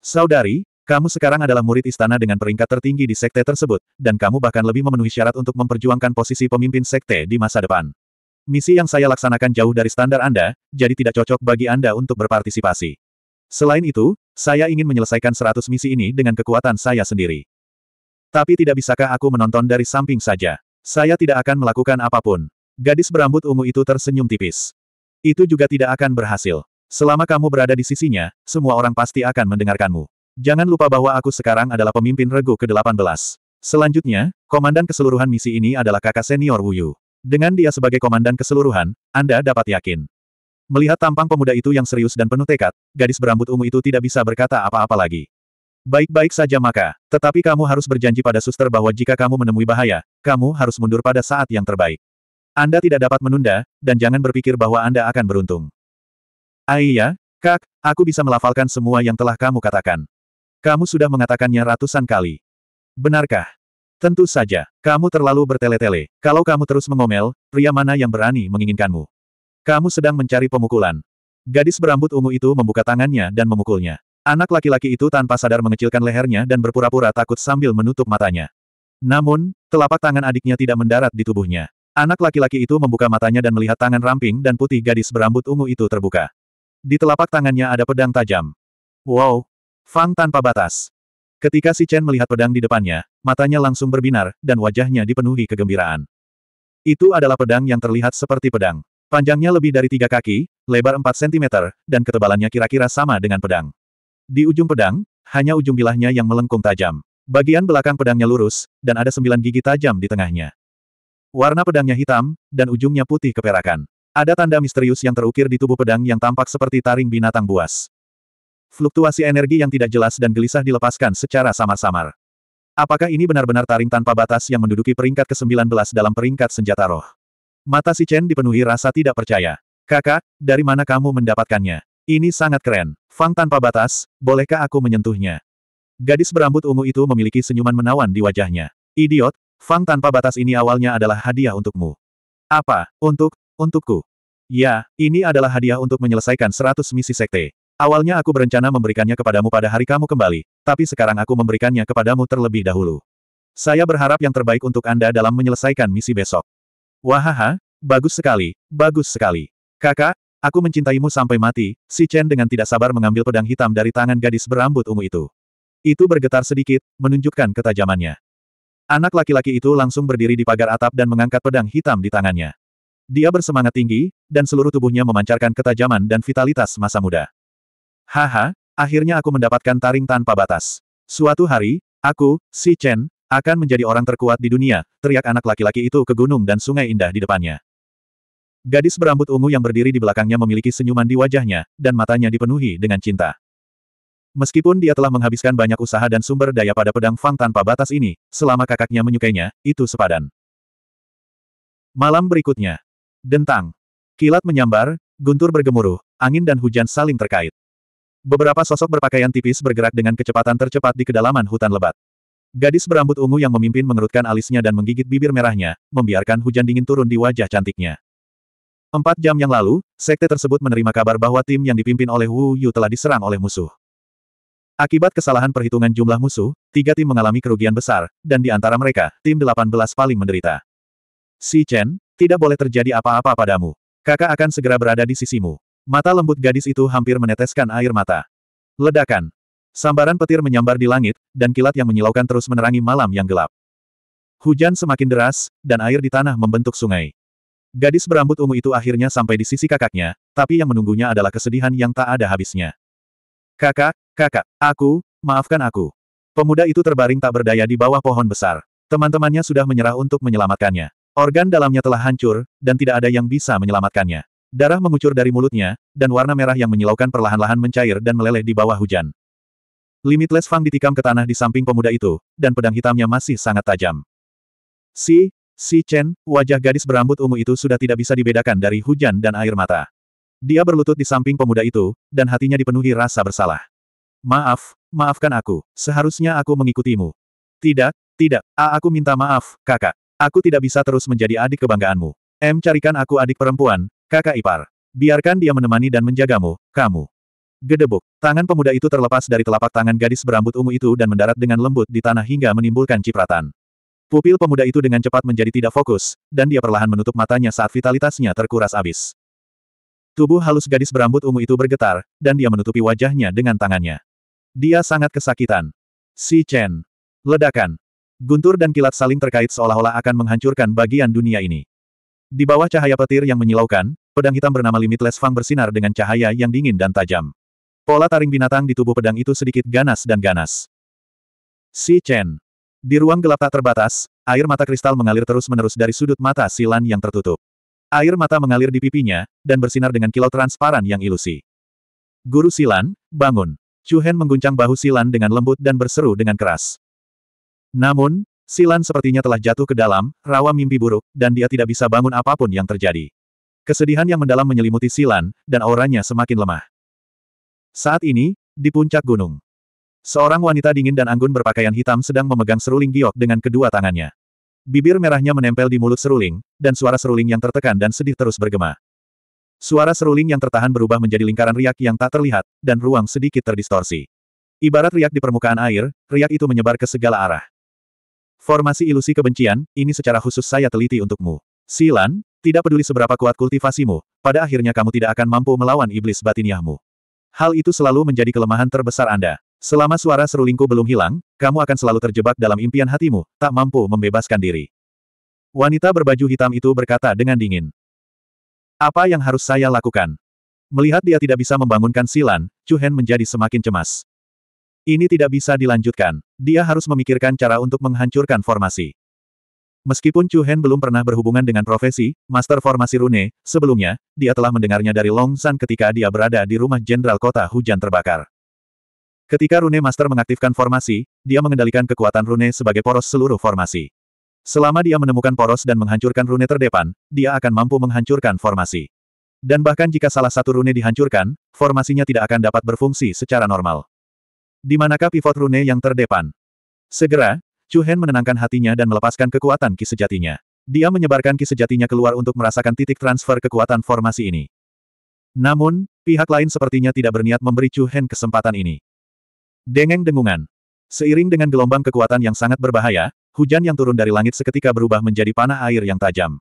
Speaker 1: Saudari, kamu sekarang adalah murid istana dengan peringkat tertinggi di sekte tersebut, dan kamu bahkan lebih memenuhi syarat untuk memperjuangkan posisi pemimpin sekte di masa depan. Misi yang saya laksanakan jauh dari standar Anda, jadi tidak cocok bagi Anda untuk berpartisipasi. Selain itu, saya ingin menyelesaikan 100 misi ini dengan kekuatan saya sendiri. Tapi tidak bisakah aku menonton dari samping saja? Saya tidak akan melakukan apapun. Gadis berambut ungu itu tersenyum tipis. Itu juga tidak akan berhasil. Selama kamu berada di sisinya, semua orang pasti akan mendengarkanmu. Jangan lupa bahwa aku sekarang adalah pemimpin regu ke-18. Selanjutnya, komandan keseluruhan misi ini adalah kakak senior Wuyu. Dengan dia sebagai komandan keseluruhan, Anda dapat yakin. Melihat tampang pemuda itu yang serius dan penuh tekad, gadis berambut ungu itu tidak bisa berkata apa-apa lagi. Baik-baik saja maka, tetapi kamu harus berjanji pada suster bahwa jika kamu menemui bahaya, kamu harus mundur pada saat yang terbaik. Anda tidak dapat menunda, dan jangan berpikir bahwa Anda akan beruntung. Ayah, iya, Kak, aku bisa melafalkan semua yang telah kamu katakan. Kamu sudah mengatakannya ratusan kali. Benarkah? Tentu saja, kamu terlalu bertele-tele. Kalau kamu terus mengomel, pria mana yang berani menginginkanmu? Kamu sedang mencari pemukulan. Gadis berambut ungu itu membuka tangannya dan memukulnya. Anak laki-laki itu tanpa sadar mengecilkan lehernya dan berpura-pura takut sambil menutup matanya. Namun, telapak tangan adiknya tidak mendarat di tubuhnya. Anak laki-laki itu membuka matanya dan melihat tangan ramping dan putih gadis berambut ungu itu terbuka. Di telapak tangannya ada pedang tajam. Wow, Fang tanpa batas. Ketika si Chen melihat pedang di depannya, matanya langsung berbinar, dan wajahnya dipenuhi kegembiraan. Itu adalah pedang yang terlihat seperti pedang. Panjangnya lebih dari tiga kaki, lebar 4 cm, dan ketebalannya kira-kira sama dengan pedang. Di ujung pedang, hanya ujung bilahnya yang melengkung tajam. Bagian belakang pedangnya lurus, dan ada sembilan gigi tajam di tengahnya. Warna pedangnya hitam, dan ujungnya putih keperakan. Ada tanda misterius yang terukir di tubuh pedang yang tampak seperti taring binatang buas. Fluktuasi energi yang tidak jelas dan gelisah dilepaskan secara samar-samar. Apakah ini benar-benar taring tanpa batas yang menduduki peringkat ke-19 dalam peringkat senjata roh? Mata si Chen dipenuhi rasa tidak percaya. Kakak, dari mana kamu mendapatkannya? Ini sangat keren. Fang tanpa batas, bolehkah aku menyentuhnya? Gadis berambut ungu itu memiliki senyuman menawan di wajahnya. Idiot, Fang tanpa batas ini awalnya adalah hadiah untukmu. Apa? Untuk? Untukku? Ya, ini adalah hadiah untuk menyelesaikan 100 misi sekte. Awalnya aku berencana memberikannya kepadamu pada hari kamu kembali, tapi sekarang aku memberikannya kepadamu terlebih dahulu. Saya berharap yang terbaik untuk Anda dalam menyelesaikan misi besok. Wahaha, bagus sekali, bagus sekali. Kakak, aku mencintaimu sampai mati, si Chen dengan tidak sabar mengambil pedang hitam dari tangan gadis berambut ungu itu. Itu bergetar sedikit, menunjukkan ketajamannya. Anak laki-laki itu langsung berdiri di pagar atap dan mengangkat pedang hitam di tangannya. Dia bersemangat tinggi, dan seluruh tubuhnya memancarkan ketajaman dan vitalitas masa muda. Haha, akhirnya aku mendapatkan taring tanpa batas. Suatu hari, aku, si Chen, akan menjadi orang terkuat di dunia, teriak anak laki-laki itu ke gunung dan sungai indah di depannya. Gadis berambut ungu yang berdiri di belakangnya memiliki senyuman di wajahnya, dan matanya dipenuhi dengan cinta. Meskipun dia telah menghabiskan banyak usaha dan sumber daya pada pedang Fang tanpa batas ini, selama kakaknya menyukainya, itu sepadan. Malam berikutnya. Dentang. Kilat menyambar, guntur bergemuruh, angin dan hujan saling terkait. Beberapa sosok berpakaian tipis bergerak dengan kecepatan tercepat di kedalaman hutan lebat. Gadis berambut ungu yang memimpin mengerutkan alisnya dan menggigit bibir merahnya, membiarkan hujan dingin turun di wajah cantiknya. Empat jam yang lalu, sekte tersebut menerima kabar bahwa tim yang dipimpin oleh Wu Yu telah diserang oleh musuh. Akibat kesalahan perhitungan jumlah musuh, tiga tim mengalami kerugian besar, dan di antara mereka, tim 18 paling menderita. Si Chen, tidak boleh terjadi apa-apa padamu. Kakak akan segera berada di sisimu. Mata lembut gadis itu hampir meneteskan air mata. Ledakan. Sambaran petir menyambar di langit, dan kilat yang menyilaukan terus menerangi malam yang gelap. Hujan semakin deras, dan air di tanah membentuk sungai. Gadis berambut ungu itu akhirnya sampai di sisi kakaknya, tapi yang menunggunya adalah kesedihan yang tak ada habisnya. Kakak, kakak, aku, maafkan aku. Pemuda itu terbaring tak berdaya di bawah pohon besar. Teman-temannya sudah menyerah untuk menyelamatkannya. Organ dalamnya telah hancur, dan tidak ada yang bisa menyelamatkannya. Darah mengucur dari mulutnya, dan warna merah yang menyilaukan perlahan-lahan mencair dan meleleh di bawah hujan. Limitless Fang ditikam ke tanah di samping pemuda itu, dan pedang hitamnya masih sangat tajam. Si, si Chen, wajah gadis berambut ungu itu sudah tidak bisa dibedakan dari hujan dan air mata. Dia berlutut di samping pemuda itu, dan hatinya dipenuhi rasa bersalah. Maaf, maafkan aku, seharusnya aku mengikutimu. Tidak, tidak, A aku minta maaf, kakak. Aku tidak bisa terus menjadi adik kebanggaanmu. M carikan aku adik perempuan, Kakak ipar. Biarkan dia menemani dan menjagamu, kamu. Gedebuk. Tangan pemuda itu terlepas dari telapak tangan gadis berambut ungu itu dan mendarat dengan lembut di tanah hingga menimbulkan cipratan. Pupil pemuda itu dengan cepat menjadi tidak fokus, dan dia perlahan menutup matanya saat vitalitasnya terkuras abis. Tubuh halus gadis berambut ungu itu bergetar, dan dia menutupi wajahnya dengan tangannya. Dia sangat kesakitan. Si Chen. Ledakan. Guntur dan kilat saling terkait seolah-olah akan menghancurkan bagian dunia ini. Di bawah cahaya petir yang menyilaukan, pedang hitam bernama Limitless Fang bersinar dengan cahaya yang dingin dan tajam. Pola taring binatang di tubuh pedang itu sedikit ganas dan ganas. Si Chen. Di ruang gelap tak terbatas, air mata kristal mengalir terus-menerus dari sudut mata Silan yang tertutup. Air mata mengalir di pipinya, dan bersinar dengan kilau transparan yang ilusi. Guru Silan, bangun. Chu Hen mengguncang bahu Silan dengan lembut dan berseru dengan keras. Namun, Silan sepertinya telah jatuh ke dalam, rawa mimpi buruk, dan dia tidak bisa bangun apapun yang terjadi. Kesedihan yang mendalam menyelimuti Silan, dan auranya semakin lemah. Saat ini, di puncak gunung. Seorang wanita dingin dan anggun berpakaian hitam sedang memegang seruling giok dengan kedua tangannya. Bibir merahnya menempel di mulut seruling, dan suara seruling yang tertekan dan sedih terus bergema. Suara seruling yang tertahan berubah menjadi lingkaran riak yang tak terlihat, dan ruang sedikit terdistorsi. Ibarat riak di permukaan air, riak itu menyebar ke segala arah. Formasi ilusi kebencian, ini secara khusus saya teliti untukmu. Silan, tidak peduli seberapa kuat kultivasimu, pada akhirnya kamu tidak akan mampu melawan iblis batiniahmu. Hal itu selalu menjadi kelemahan terbesar Anda. Selama suara serulingku belum hilang, kamu akan selalu terjebak dalam impian hatimu, tak mampu membebaskan diri. Wanita berbaju hitam itu berkata dengan dingin. Apa yang harus saya lakukan? Melihat dia tidak bisa membangunkan Silan, Chu Hen menjadi semakin cemas. Ini tidak bisa dilanjutkan. Dia harus memikirkan cara untuk menghancurkan formasi. Meskipun Chu Hen belum pernah berhubungan dengan profesi, Master Formasi Rune, sebelumnya, dia telah mendengarnya dari Long San ketika dia berada di rumah Jenderal Kota Hujan Terbakar. Ketika Rune Master mengaktifkan formasi, dia mengendalikan kekuatan Rune sebagai poros seluruh formasi. Selama dia menemukan poros dan menghancurkan Rune terdepan, dia akan mampu menghancurkan formasi. Dan bahkan jika salah satu Rune dihancurkan, formasinya tidak akan dapat berfungsi secara normal. Di manakah pivot rune yang terdepan? Segera, Chu Hen menenangkan hatinya dan melepaskan kekuatan ki sejatinya. Dia menyebarkan ki sejatinya keluar untuk merasakan titik transfer kekuatan formasi ini. Namun, pihak lain sepertinya tidak berniat memberi Chu Hen kesempatan ini. Dengeng dengungan. Seiring dengan gelombang kekuatan yang sangat berbahaya, hujan yang turun dari langit seketika berubah menjadi panah air yang tajam.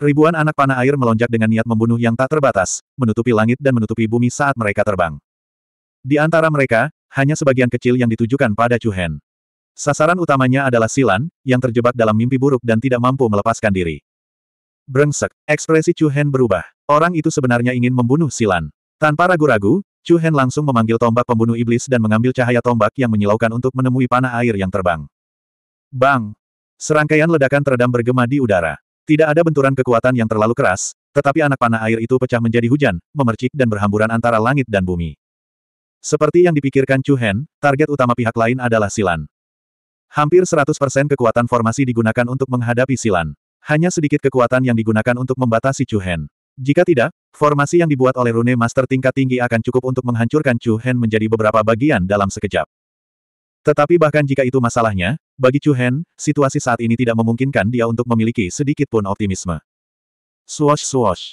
Speaker 1: Ribuan anak panah air melonjak dengan niat membunuh yang tak terbatas, menutupi langit dan menutupi bumi saat mereka terbang. Di antara mereka, hanya sebagian kecil yang ditujukan pada Chu Hen. Sasaran utamanya adalah Silan, yang terjebak dalam mimpi buruk dan tidak mampu melepaskan diri. Brengsek, ekspresi Chu Hen berubah. Orang itu sebenarnya ingin membunuh Silan. Tanpa ragu-ragu, Chu Hen langsung memanggil tombak pembunuh iblis dan mengambil cahaya tombak yang menyilaukan untuk menemui panah air yang terbang. Bang! Serangkaian ledakan teredam bergema di udara. Tidak ada benturan kekuatan yang terlalu keras, tetapi anak panah air itu pecah menjadi hujan, memercik dan berhamburan antara langit dan bumi. Seperti yang dipikirkan Chu Hen, target utama pihak lain adalah Silan. Hampir 100% kekuatan formasi digunakan untuk menghadapi Silan. Hanya sedikit kekuatan yang digunakan untuk membatasi Chu Hen. Jika tidak, formasi yang dibuat oleh Rune Master tingkat tinggi akan cukup untuk menghancurkan Chu Hen menjadi beberapa bagian dalam sekejap. Tetapi bahkan jika itu masalahnya, bagi Chu Hen, situasi saat ini tidak memungkinkan dia untuk memiliki sedikit pun optimisme. Swash swash.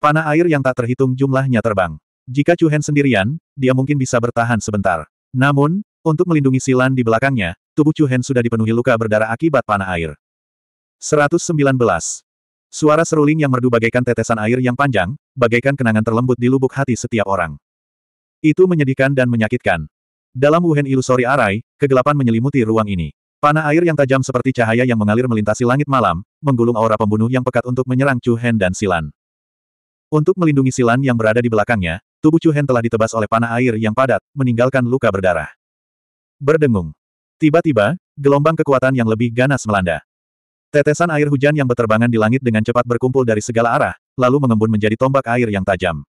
Speaker 1: Panah air yang tak terhitung jumlahnya terbang. Jika Chu Hen sendirian, dia mungkin bisa bertahan sebentar. Namun, untuk melindungi Silan di belakangnya, tubuh Chu Hen sudah dipenuhi luka berdarah akibat panah air. 119. Suara seruling yang merdu bagaikan tetesan air yang panjang, bagaikan kenangan terlembut di lubuk hati setiap orang. Itu menyedihkan dan menyakitkan. Dalam Wuhen ilusori arai, kegelapan menyelimuti ruang ini. Panah air yang tajam seperti cahaya yang mengalir melintasi langit malam, menggulung aura pembunuh yang pekat untuk menyerang Chu Hen dan Silan. Untuk melindungi Silan yang berada di belakangnya, Tubuh Chu Hen telah ditebas oleh panah air yang padat, meninggalkan luka berdarah. Berdengung. Tiba-tiba, gelombang kekuatan yang lebih ganas melanda. Tetesan air hujan yang berterbangan di langit dengan cepat berkumpul dari segala arah, lalu mengembun menjadi tombak air yang tajam.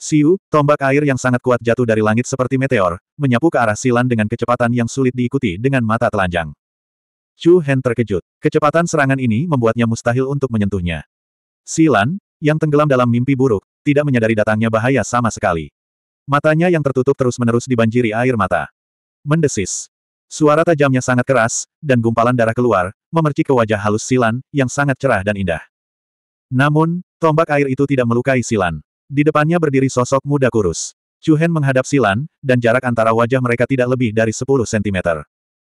Speaker 1: Siu, tombak air yang sangat kuat jatuh dari langit seperti meteor, menyapu ke arah Silan dengan kecepatan yang sulit diikuti dengan mata telanjang. Chu Hen terkejut. Kecepatan serangan ini membuatnya mustahil untuk menyentuhnya. Silan, yang tenggelam dalam mimpi buruk, tidak menyadari datangnya bahaya sama sekali. Matanya yang tertutup terus-menerus dibanjiri air mata. Mendesis. Suara tajamnya sangat keras, dan gumpalan darah keluar, memercik ke wajah halus Silan, yang sangat cerah dan indah. Namun, tombak air itu tidak melukai Silan. Di depannya berdiri sosok muda kurus. Chuhen menghadap Silan, dan jarak antara wajah mereka tidak lebih dari 10 cm.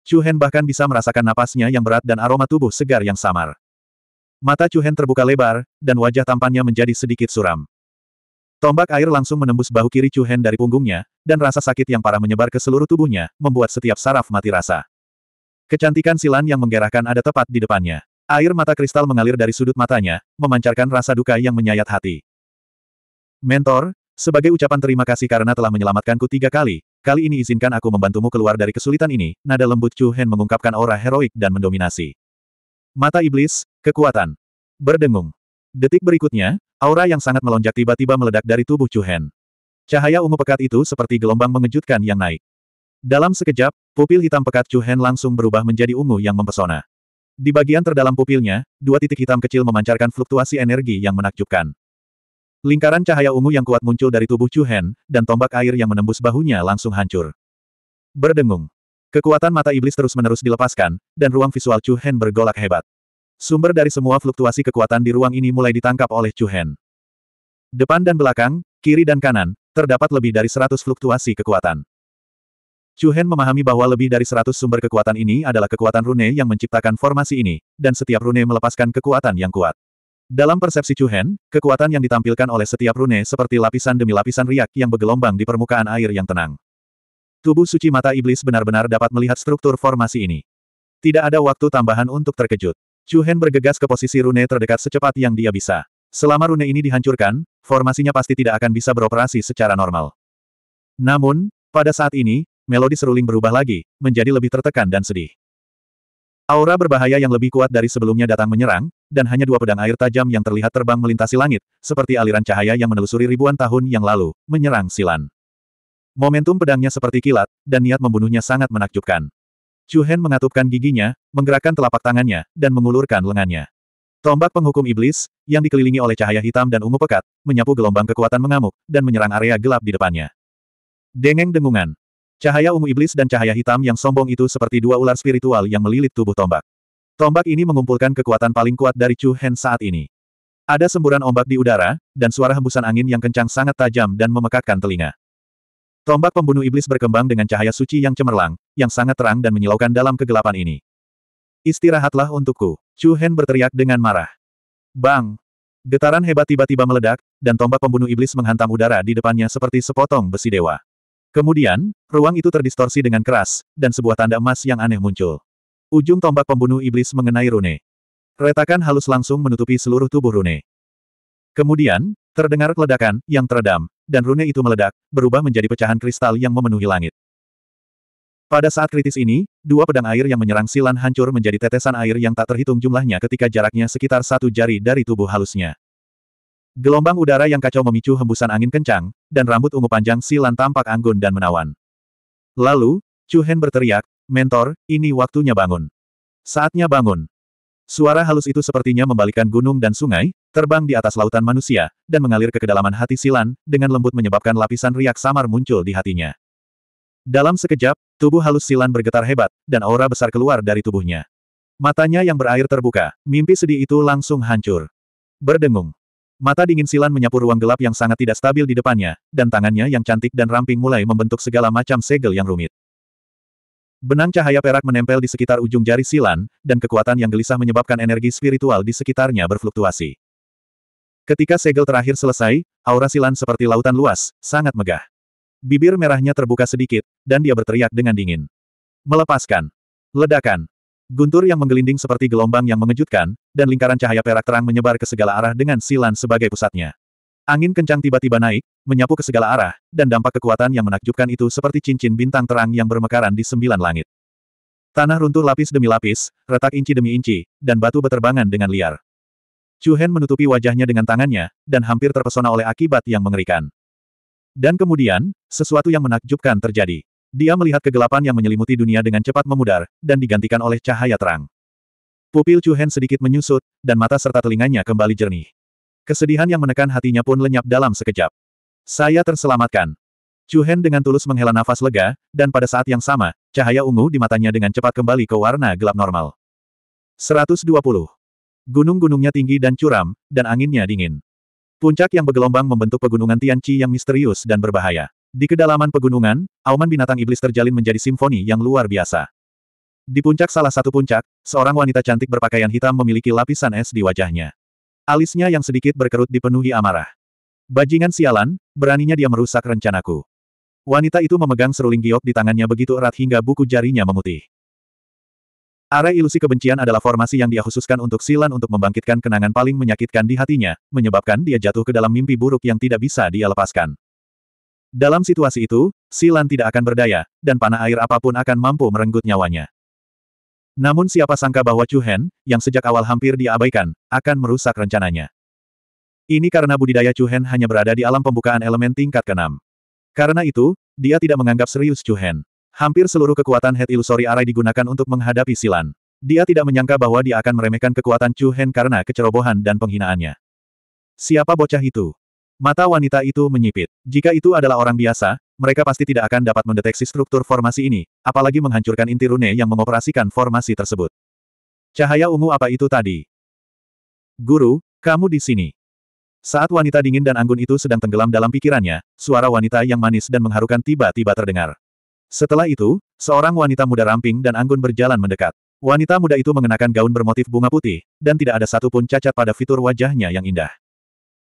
Speaker 1: Chuhen bahkan bisa merasakan napasnya yang berat dan aroma tubuh segar yang samar. Mata Chuhen terbuka lebar, dan wajah tampannya menjadi sedikit suram. Tombak air langsung menembus bahu kiri Chu Hen dari punggungnya, dan rasa sakit yang parah menyebar ke seluruh tubuhnya, membuat setiap saraf mati rasa. Kecantikan Silan yang menggerahkan ada tepat di depannya. Air mata kristal mengalir dari sudut matanya, memancarkan rasa duka yang menyayat hati. Mentor, sebagai ucapan terima kasih karena telah menyelamatkanku tiga kali, kali ini izinkan aku membantumu keluar dari kesulitan ini, nada lembut Chu Hen mengungkapkan aura heroik dan mendominasi. Mata Iblis, Kekuatan. Berdengung. Detik berikutnya, aura yang sangat melonjak tiba-tiba meledak dari tubuh Chu Hen. Cahaya ungu pekat itu seperti gelombang mengejutkan yang naik. Dalam sekejap, pupil hitam pekat Chu Hen langsung berubah menjadi ungu yang mempesona. Di bagian terdalam pupilnya, dua titik hitam kecil memancarkan fluktuasi energi yang menakjubkan. Lingkaran cahaya ungu yang kuat muncul dari tubuh Chu Hen, dan tombak air yang menembus bahunya langsung hancur. Berdengung. Kekuatan mata iblis terus-menerus dilepaskan, dan ruang visual Chu Hen bergolak hebat. Sumber dari semua fluktuasi kekuatan di ruang ini mulai ditangkap oleh Chu Hen. Depan dan belakang, kiri dan kanan, terdapat lebih dari 100 fluktuasi kekuatan. Chu Hen memahami bahwa lebih dari 100 sumber kekuatan ini adalah kekuatan rune yang menciptakan formasi ini, dan setiap rune melepaskan kekuatan yang kuat. Dalam persepsi Chu Hen, kekuatan yang ditampilkan oleh setiap rune seperti lapisan demi lapisan riak yang bergelombang di permukaan air yang tenang. Tubuh suci mata iblis benar-benar dapat melihat struktur formasi ini. Tidak ada waktu tambahan untuk terkejut. Chu Hen bergegas ke posisi rune terdekat secepat yang dia bisa. Selama rune ini dihancurkan, formasinya pasti tidak akan bisa beroperasi secara normal. Namun, pada saat ini, melodi seruling berubah lagi, menjadi lebih tertekan dan sedih. Aura berbahaya yang lebih kuat dari sebelumnya datang menyerang, dan hanya dua pedang air tajam yang terlihat terbang melintasi langit, seperti aliran cahaya yang menelusuri ribuan tahun yang lalu, menyerang Silan. Momentum pedangnya seperti kilat, dan niat membunuhnya sangat menakjubkan. Chu Hen mengatupkan giginya, menggerakkan telapak tangannya, dan mengulurkan lengannya. Tombak penghukum iblis, yang dikelilingi oleh cahaya hitam dan ungu pekat, menyapu gelombang kekuatan mengamuk, dan menyerang area gelap di depannya. Dengeng dengungan. Cahaya ungu iblis dan cahaya hitam yang sombong itu seperti dua ular spiritual yang melilit tubuh tombak. Tombak ini mengumpulkan kekuatan paling kuat dari Chu Hen saat ini. Ada semburan ombak di udara, dan suara hembusan angin yang kencang sangat tajam dan memekakkan telinga. Tombak pembunuh iblis berkembang dengan cahaya suci yang cemerlang, yang sangat terang dan menyilaukan dalam kegelapan ini. Istirahatlah untukku. Chu Hen berteriak dengan marah. Bang! Getaran hebat tiba-tiba meledak, dan tombak pembunuh iblis menghantam udara di depannya seperti sepotong besi dewa. Kemudian, ruang itu terdistorsi dengan keras, dan sebuah tanda emas yang aneh muncul. Ujung tombak pembunuh iblis mengenai Rune. Retakan halus langsung menutupi seluruh tubuh Rune. Kemudian, terdengar ledakan yang teredam, dan rune itu meledak, berubah menjadi pecahan kristal yang memenuhi langit. Pada saat kritis ini, dua pedang air yang menyerang Silan hancur menjadi tetesan air yang tak terhitung jumlahnya ketika jaraknya sekitar satu jari dari tubuh halusnya. Gelombang udara yang kacau memicu hembusan angin kencang, dan rambut ungu panjang Silan tampak anggun dan menawan. Lalu, Chu Hen berteriak, Mentor, ini waktunya bangun. Saatnya bangun. Suara halus itu sepertinya membalikkan gunung dan sungai, terbang di atas lautan manusia, dan mengalir ke kedalaman hati Silan, dengan lembut menyebabkan lapisan riak samar muncul di hatinya. Dalam sekejap, tubuh halus Silan bergetar hebat, dan aura besar keluar dari tubuhnya. Matanya yang berair terbuka, mimpi sedih itu langsung hancur. Berdengung. Mata dingin Silan menyapu ruang gelap yang sangat tidak stabil di depannya, dan tangannya yang cantik dan ramping mulai membentuk segala macam segel yang rumit. Benang cahaya perak menempel di sekitar ujung jari Silan, dan kekuatan yang gelisah menyebabkan energi spiritual di sekitarnya berfluktuasi. Ketika segel terakhir selesai, aura Silan seperti lautan luas, sangat megah. Bibir merahnya terbuka sedikit, dan dia berteriak dengan dingin. Melepaskan. Ledakan. Guntur yang menggelinding seperti gelombang yang mengejutkan, dan lingkaran cahaya perak terang menyebar ke segala arah dengan Silan sebagai pusatnya. Angin kencang tiba-tiba naik, menyapu ke segala arah, dan dampak kekuatan yang menakjubkan itu seperti cincin bintang terang yang bermekaran di sembilan langit. Tanah runtuh lapis demi lapis, retak inci demi inci, dan batu beterbangan dengan liar. Chu Hen menutupi wajahnya dengan tangannya, dan hampir terpesona oleh akibat yang mengerikan. Dan kemudian, sesuatu yang menakjubkan terjadi. Dia melihat kegelapan yang menyelimuti dunia dengan cepat memudar, dan digantikan oleh cahaya terang. Pupil Chu Hen sedikit menyusut, dan mata serta telinganya kembali jernih. Kesedihan yang menekan hatinya pun lenyap dalam sekejap. Saya terselamatkan. Chu Hen dengan tulus menghela nafas lega, dan pada saat yang sama, cahaya ungu di matanya dengan cepat kembali ke warna gelap normal. 120. Gunung-gunungnya tinggi dan curam, dan anginnya dingin. Puncak yang bergelombang membentuk pegunungan Tianchi yang misterius dan berbahaya. Di kedalaman pegunungan, auman binatang iblis terjalin menjadi simfoni yang luar biasa. Di puncak salah satu puncak, seorang wanita cantik berpakaian hitam memiliki lapisan es di wajahnya. Alisnya yang sedikit berkerut dipenuhi amarah. Bajingan sialan, beraninya dia merusak rencanaku. Wanita itu memegang seruling giok di tangannya begitu erat hingga buku jarinya memutih. Arah ilusi kebencian adalah formasi yang dia khususkan untuk Silan untuk membangkitkan kenangan paling menyakitkan di hatinya, menyebabkan dia jatuh ke dalam mimpi buruk yang tidak bisa dia lepaskan. Dalam situasi itu, Silan tidak akan berdaya, dan panah air apapun akan mampu merenggut nyawanya. Namun siapa sangka bahwa Chu Hen, yang sejak awal hampir diabaikan, akan merusak rencananya. Ini karena budidaya Chu Hen hanya berada di alam pembukaan elemen tingkat keenam. Karena itu, dia tidak menganggap serius Chu Hen. Hampir seluruh kekuatan head Illusory arai digunakan untuk menghadapi Silan. Dia tidak menyangka bahwa dia akan meremehkan kekuatan Chu Hen karena kecerobohan dan penghinaannya. Siapa bocah itu? Mata wanita itu menyipit. Jika itu adalah orang biasa, mereka pasti tidak akan dapat mendeteksi struktur formasi ini, apalagi menghancurkan inti rune yang mengoperasikan formasi tersebut. Cahaya ungu apa itu tadi? Guru, kamu di sini. Saat wanita dingin dan anggun itu sedang tenggelam dalam pikirannya, suara wanita yang manis dan mengharukan tiba-tiba terdengar. Setelah itu, seorang wanita muda ramping dan anggun berjalan mendekat. Wanita muda itu mengenakan gaun bermotif bunga putih, dan tidak ada satupun cacat pada fitur wajahnya yang indah.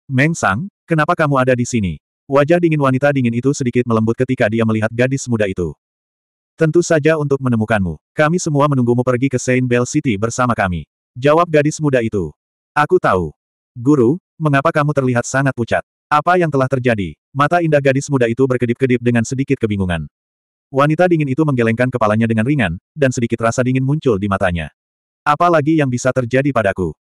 Speaker 1: Meng Sang, kenapa kamu ada di sini? Wajah dingin wanita dingin itu sedikit melembut ketika dia melihat gadis muda itu. Tentu saja untuk menemukanmu. Kami semua menunggumu pergi ke Saint Bell City bersama kami. Jawab gadis muda itu. Aku tahu. Guru, mengapa kamu terlihat sangat pucat? Apa yang telah terjadi? Mata indah gadis muda itu berkedip-kedip dengan sedikit kebingungan. Wanita dingin itu menggelengkan kepalanya dengan ringan, dan sedikit rasa dingin muncul di matanya. Apalagi yang bisa terjadi padaku?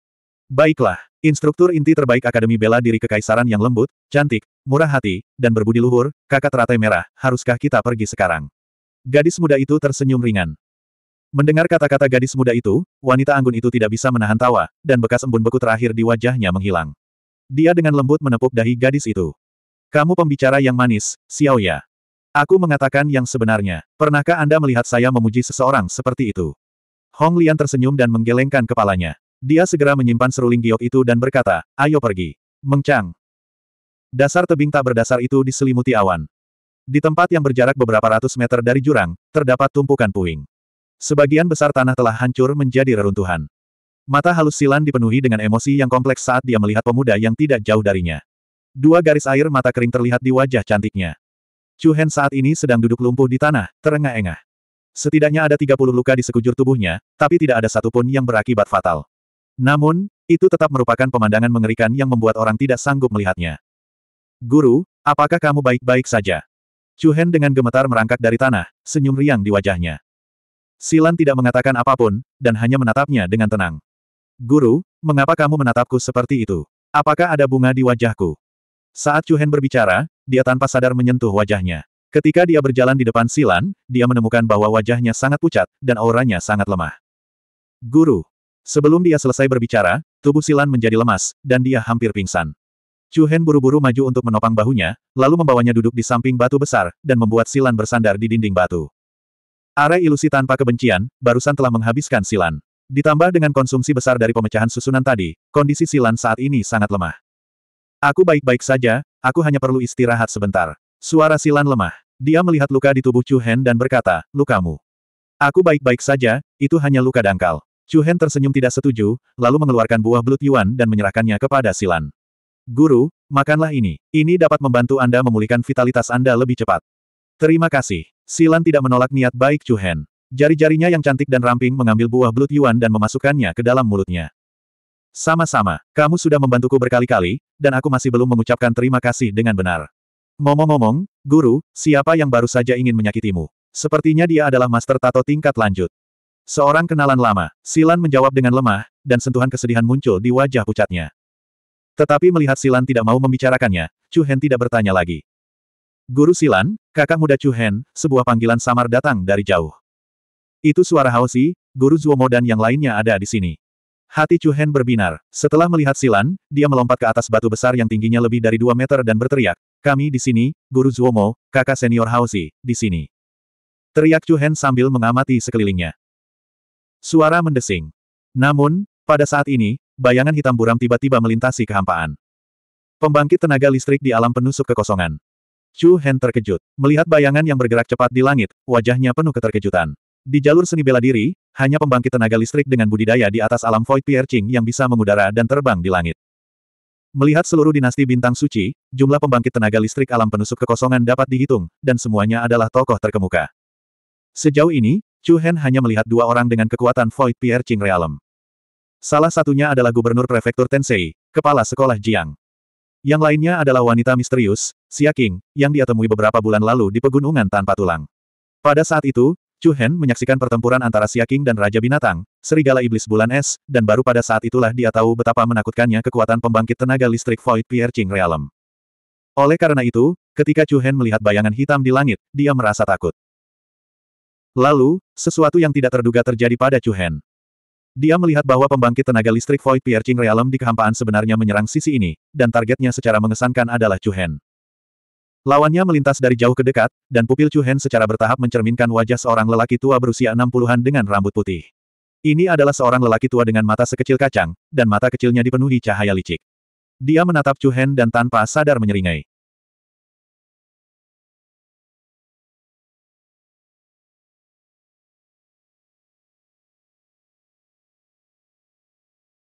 Speaker 1: Baiklah, instruktur inti terbaik Akademi Bela Diri Kekaisaran yang lembut, cantik, murah hati, dan berbudi luhur, kakak teratai merah, haruskah kita pergi sekarang? Gadis muda itu tersenyum ringan. Mendengar kata-kata gadis muda itu, wanita anggun itu tidak bisa menahan tawa, dan bekas embun beku terakhir di wajahnya menghilang. Dia dengan lembut menepuk dahi gadis itu. Kamu pembicara yang manis, Xiao Ya. Aku mengatakan yang sebenarnya. Pernahkah Anda melihat saya memuji seseorang seperti itu? Hong Lian tersenyum dan menggelengkan kepalanya. Dia segera menyimpan seruling giok itu dan berkata, ayo pergi. Mengcang. Dasar tebing tak berdasar itu diselimuti awan. Di tempat yang berjarak beberapa ratus meter dari jurang, terdapat tumpukan puing. Sebagian besar tanah telah hancur menjadi reruntuhan. Mata halus Silan dipenuhi dengan emosi yang kompleks saat dia melihat pemuda yang tidak jauh darinya. Dua garis air mata kering terlihat di wajah cantiknya. Chu saat ini sedang duduk lumpuh di tanah, terengah-engah. Setidaknya ada 30 luka di sekujur tubuhnya, tapi tidak ada satupun yang berakibat fatal. Namun, itu tetap merupakan pemandangan mengerikan yang membuat orang tidak sanggup melihatnya. Guru, apakah kamu baik-baik saja? Chu Hen dengan gemetar merangkak dari tanah, senyum riang di wajahnya. Silan tidak mengatakan apapun, dan hanya menatapnya dengan tenang. Guru, mengapa kamu menatapku seperti itu? Apakah ada bunga di wajahku? Saat Chu Hen berbicara, dia tanpa sadar menyentuh wajahnya. Ketika dia berjalan di depan Silan, dia menemukan bahwa wajahnya sangat pucat, dan auranya sangat lemah. Guru, Sebelum dia selesai berbicara, tubuh Silan menjadi lemas, dan dia hampir pingsan. Chu Hen buru-buru maju untuk menopang bahunya, lalu membawanya duduk di samping batu besar, dan membuat Silan bersandar di dinding batu. Arai ilusi tanpa kebencian, barusan telah menghabiskan Silan. Ditambah dengan konsumsi besar dari pemecahan susunan tadi, kondisi Silan saat ini sangat lemah. Aku baik-baik saja, aku hanya perlu istirahat sebentar. Suara Silan lemah. Dia melihat luka di tubuh Chu Hen dan berkata, lukamu. Aku baik-baik saja, itu hanya luka dangkal. Chu Hen tersenyum tidak setuju, lalu mengeluarkan buah belut Yuan dan menyerahkannya kepada Silan. Guru, makanlah ini. Ini dapat membantu Anda memulihkan vitalitas Anda lebih cepat. Terima kasih. Silan tidak menolak niat baik Chu Hen. Jari-jarinya yang cantik dan ramping mengambil buah belut Yuan dan memasukkannya ke dalam mulutnya. Sama-sama, kamu sudah membantuku berkali-kali, dan aku masih belum mengucapkan terima kasih dengan benar. momong momong guru, siapa yang baru saja ingin menyakitimu? Sepertinya dia adalah master tato tingkat lanjut. Seorang kenalan lama, Silan menjawab dengan lemah, dan sentuhan kesedihan muncul di wajah pucatnya. Tetapi melihat Silan tidak mau membicarakannya, Chu Hen tidak bertanya lagi. Guru Silan, kakak muda Chu Hen, sebuah panggilan samar datang dari jauh. Itu suara Haosi, guru Zuomo dan yang lainnya ada di sini. Hati Chu Hen berbinar. Setelah melihat Silan, dia melompat ke atas batu besar yang tingginya lebih dari 2 meter dan berteriak, kami di sini, Guru Zuomo, kakak senior Haosi, di sini. Teriak Chu Hen sambil mengamati sekelilingnya. Suara mendesing. Namun, pada saat ini, bayangan hitam buram tiba-tiba melintasi kehampaan. Pembangkit tenaga listrik di alam penusuk kekosongan. Chu Hen terkejut. Melihat bayangan yang bergerak cepat di langit, wajahnya penuh keterkejutan. Di jalur seni bela diri, hanya pembangkit tenaga listrik dengan budidaya di atas alam void piercing yang bisa mengudara dan terbang di langit. Melihat seluruh dinasti bintang suci, jumlah pembangkit tenaga listrik alam penusuk kekosongan dapat dihitung, dan semuanya adalah tokoh terkemuka. Sejauh ini, Chu Hen hanya melihat dua orang dengan kekuatan Void Pierre Qing Realm. Salah satunya adalah Gubernur Prefektur Tensei, Kepala Sekolah Jiang. Yang lainnya adalah wanita misterius, Xia King, yang dia temui beberapa bulan lalu di pegunungan tanpa tulang. Pada saat itu, Chu Hen menyaksikan pertempuran antara Xia King dan Raja Binatang, Serigala Iblis Bulan Es, dan baru pada saat itulah dia tahu betapa menakutkannya kekuatan pembangkit tenaga listrik Void Pierre Qing Realm. Oleh karena itu, ketika Chu Hen melihat bayangan hitam di langit, dia merasa takut. Lalu, sesuatu yang tidak terduga terjadi pada Chu Hen. Dia melihat bahwa pembangkit tenaga listrik Void Piercing Realm di kehampaan sebenarnya menyerang sisi ini, dan targetnya secara mengesankan adalah Chu Hen. Lawannya melintas dari jauh ke dekat, dan pupil Chu Hen secara bertahap mencerminkan wajah seorang lelaki tua berusia 60-an dengan rambut putih. Ini adalah seorang lelaki tua dengan mata sekecil kacang, dan mata kecilnya dipenuhi cahaya licik. Dia menatap Chu Hen dan tanpa sadar menyeringai.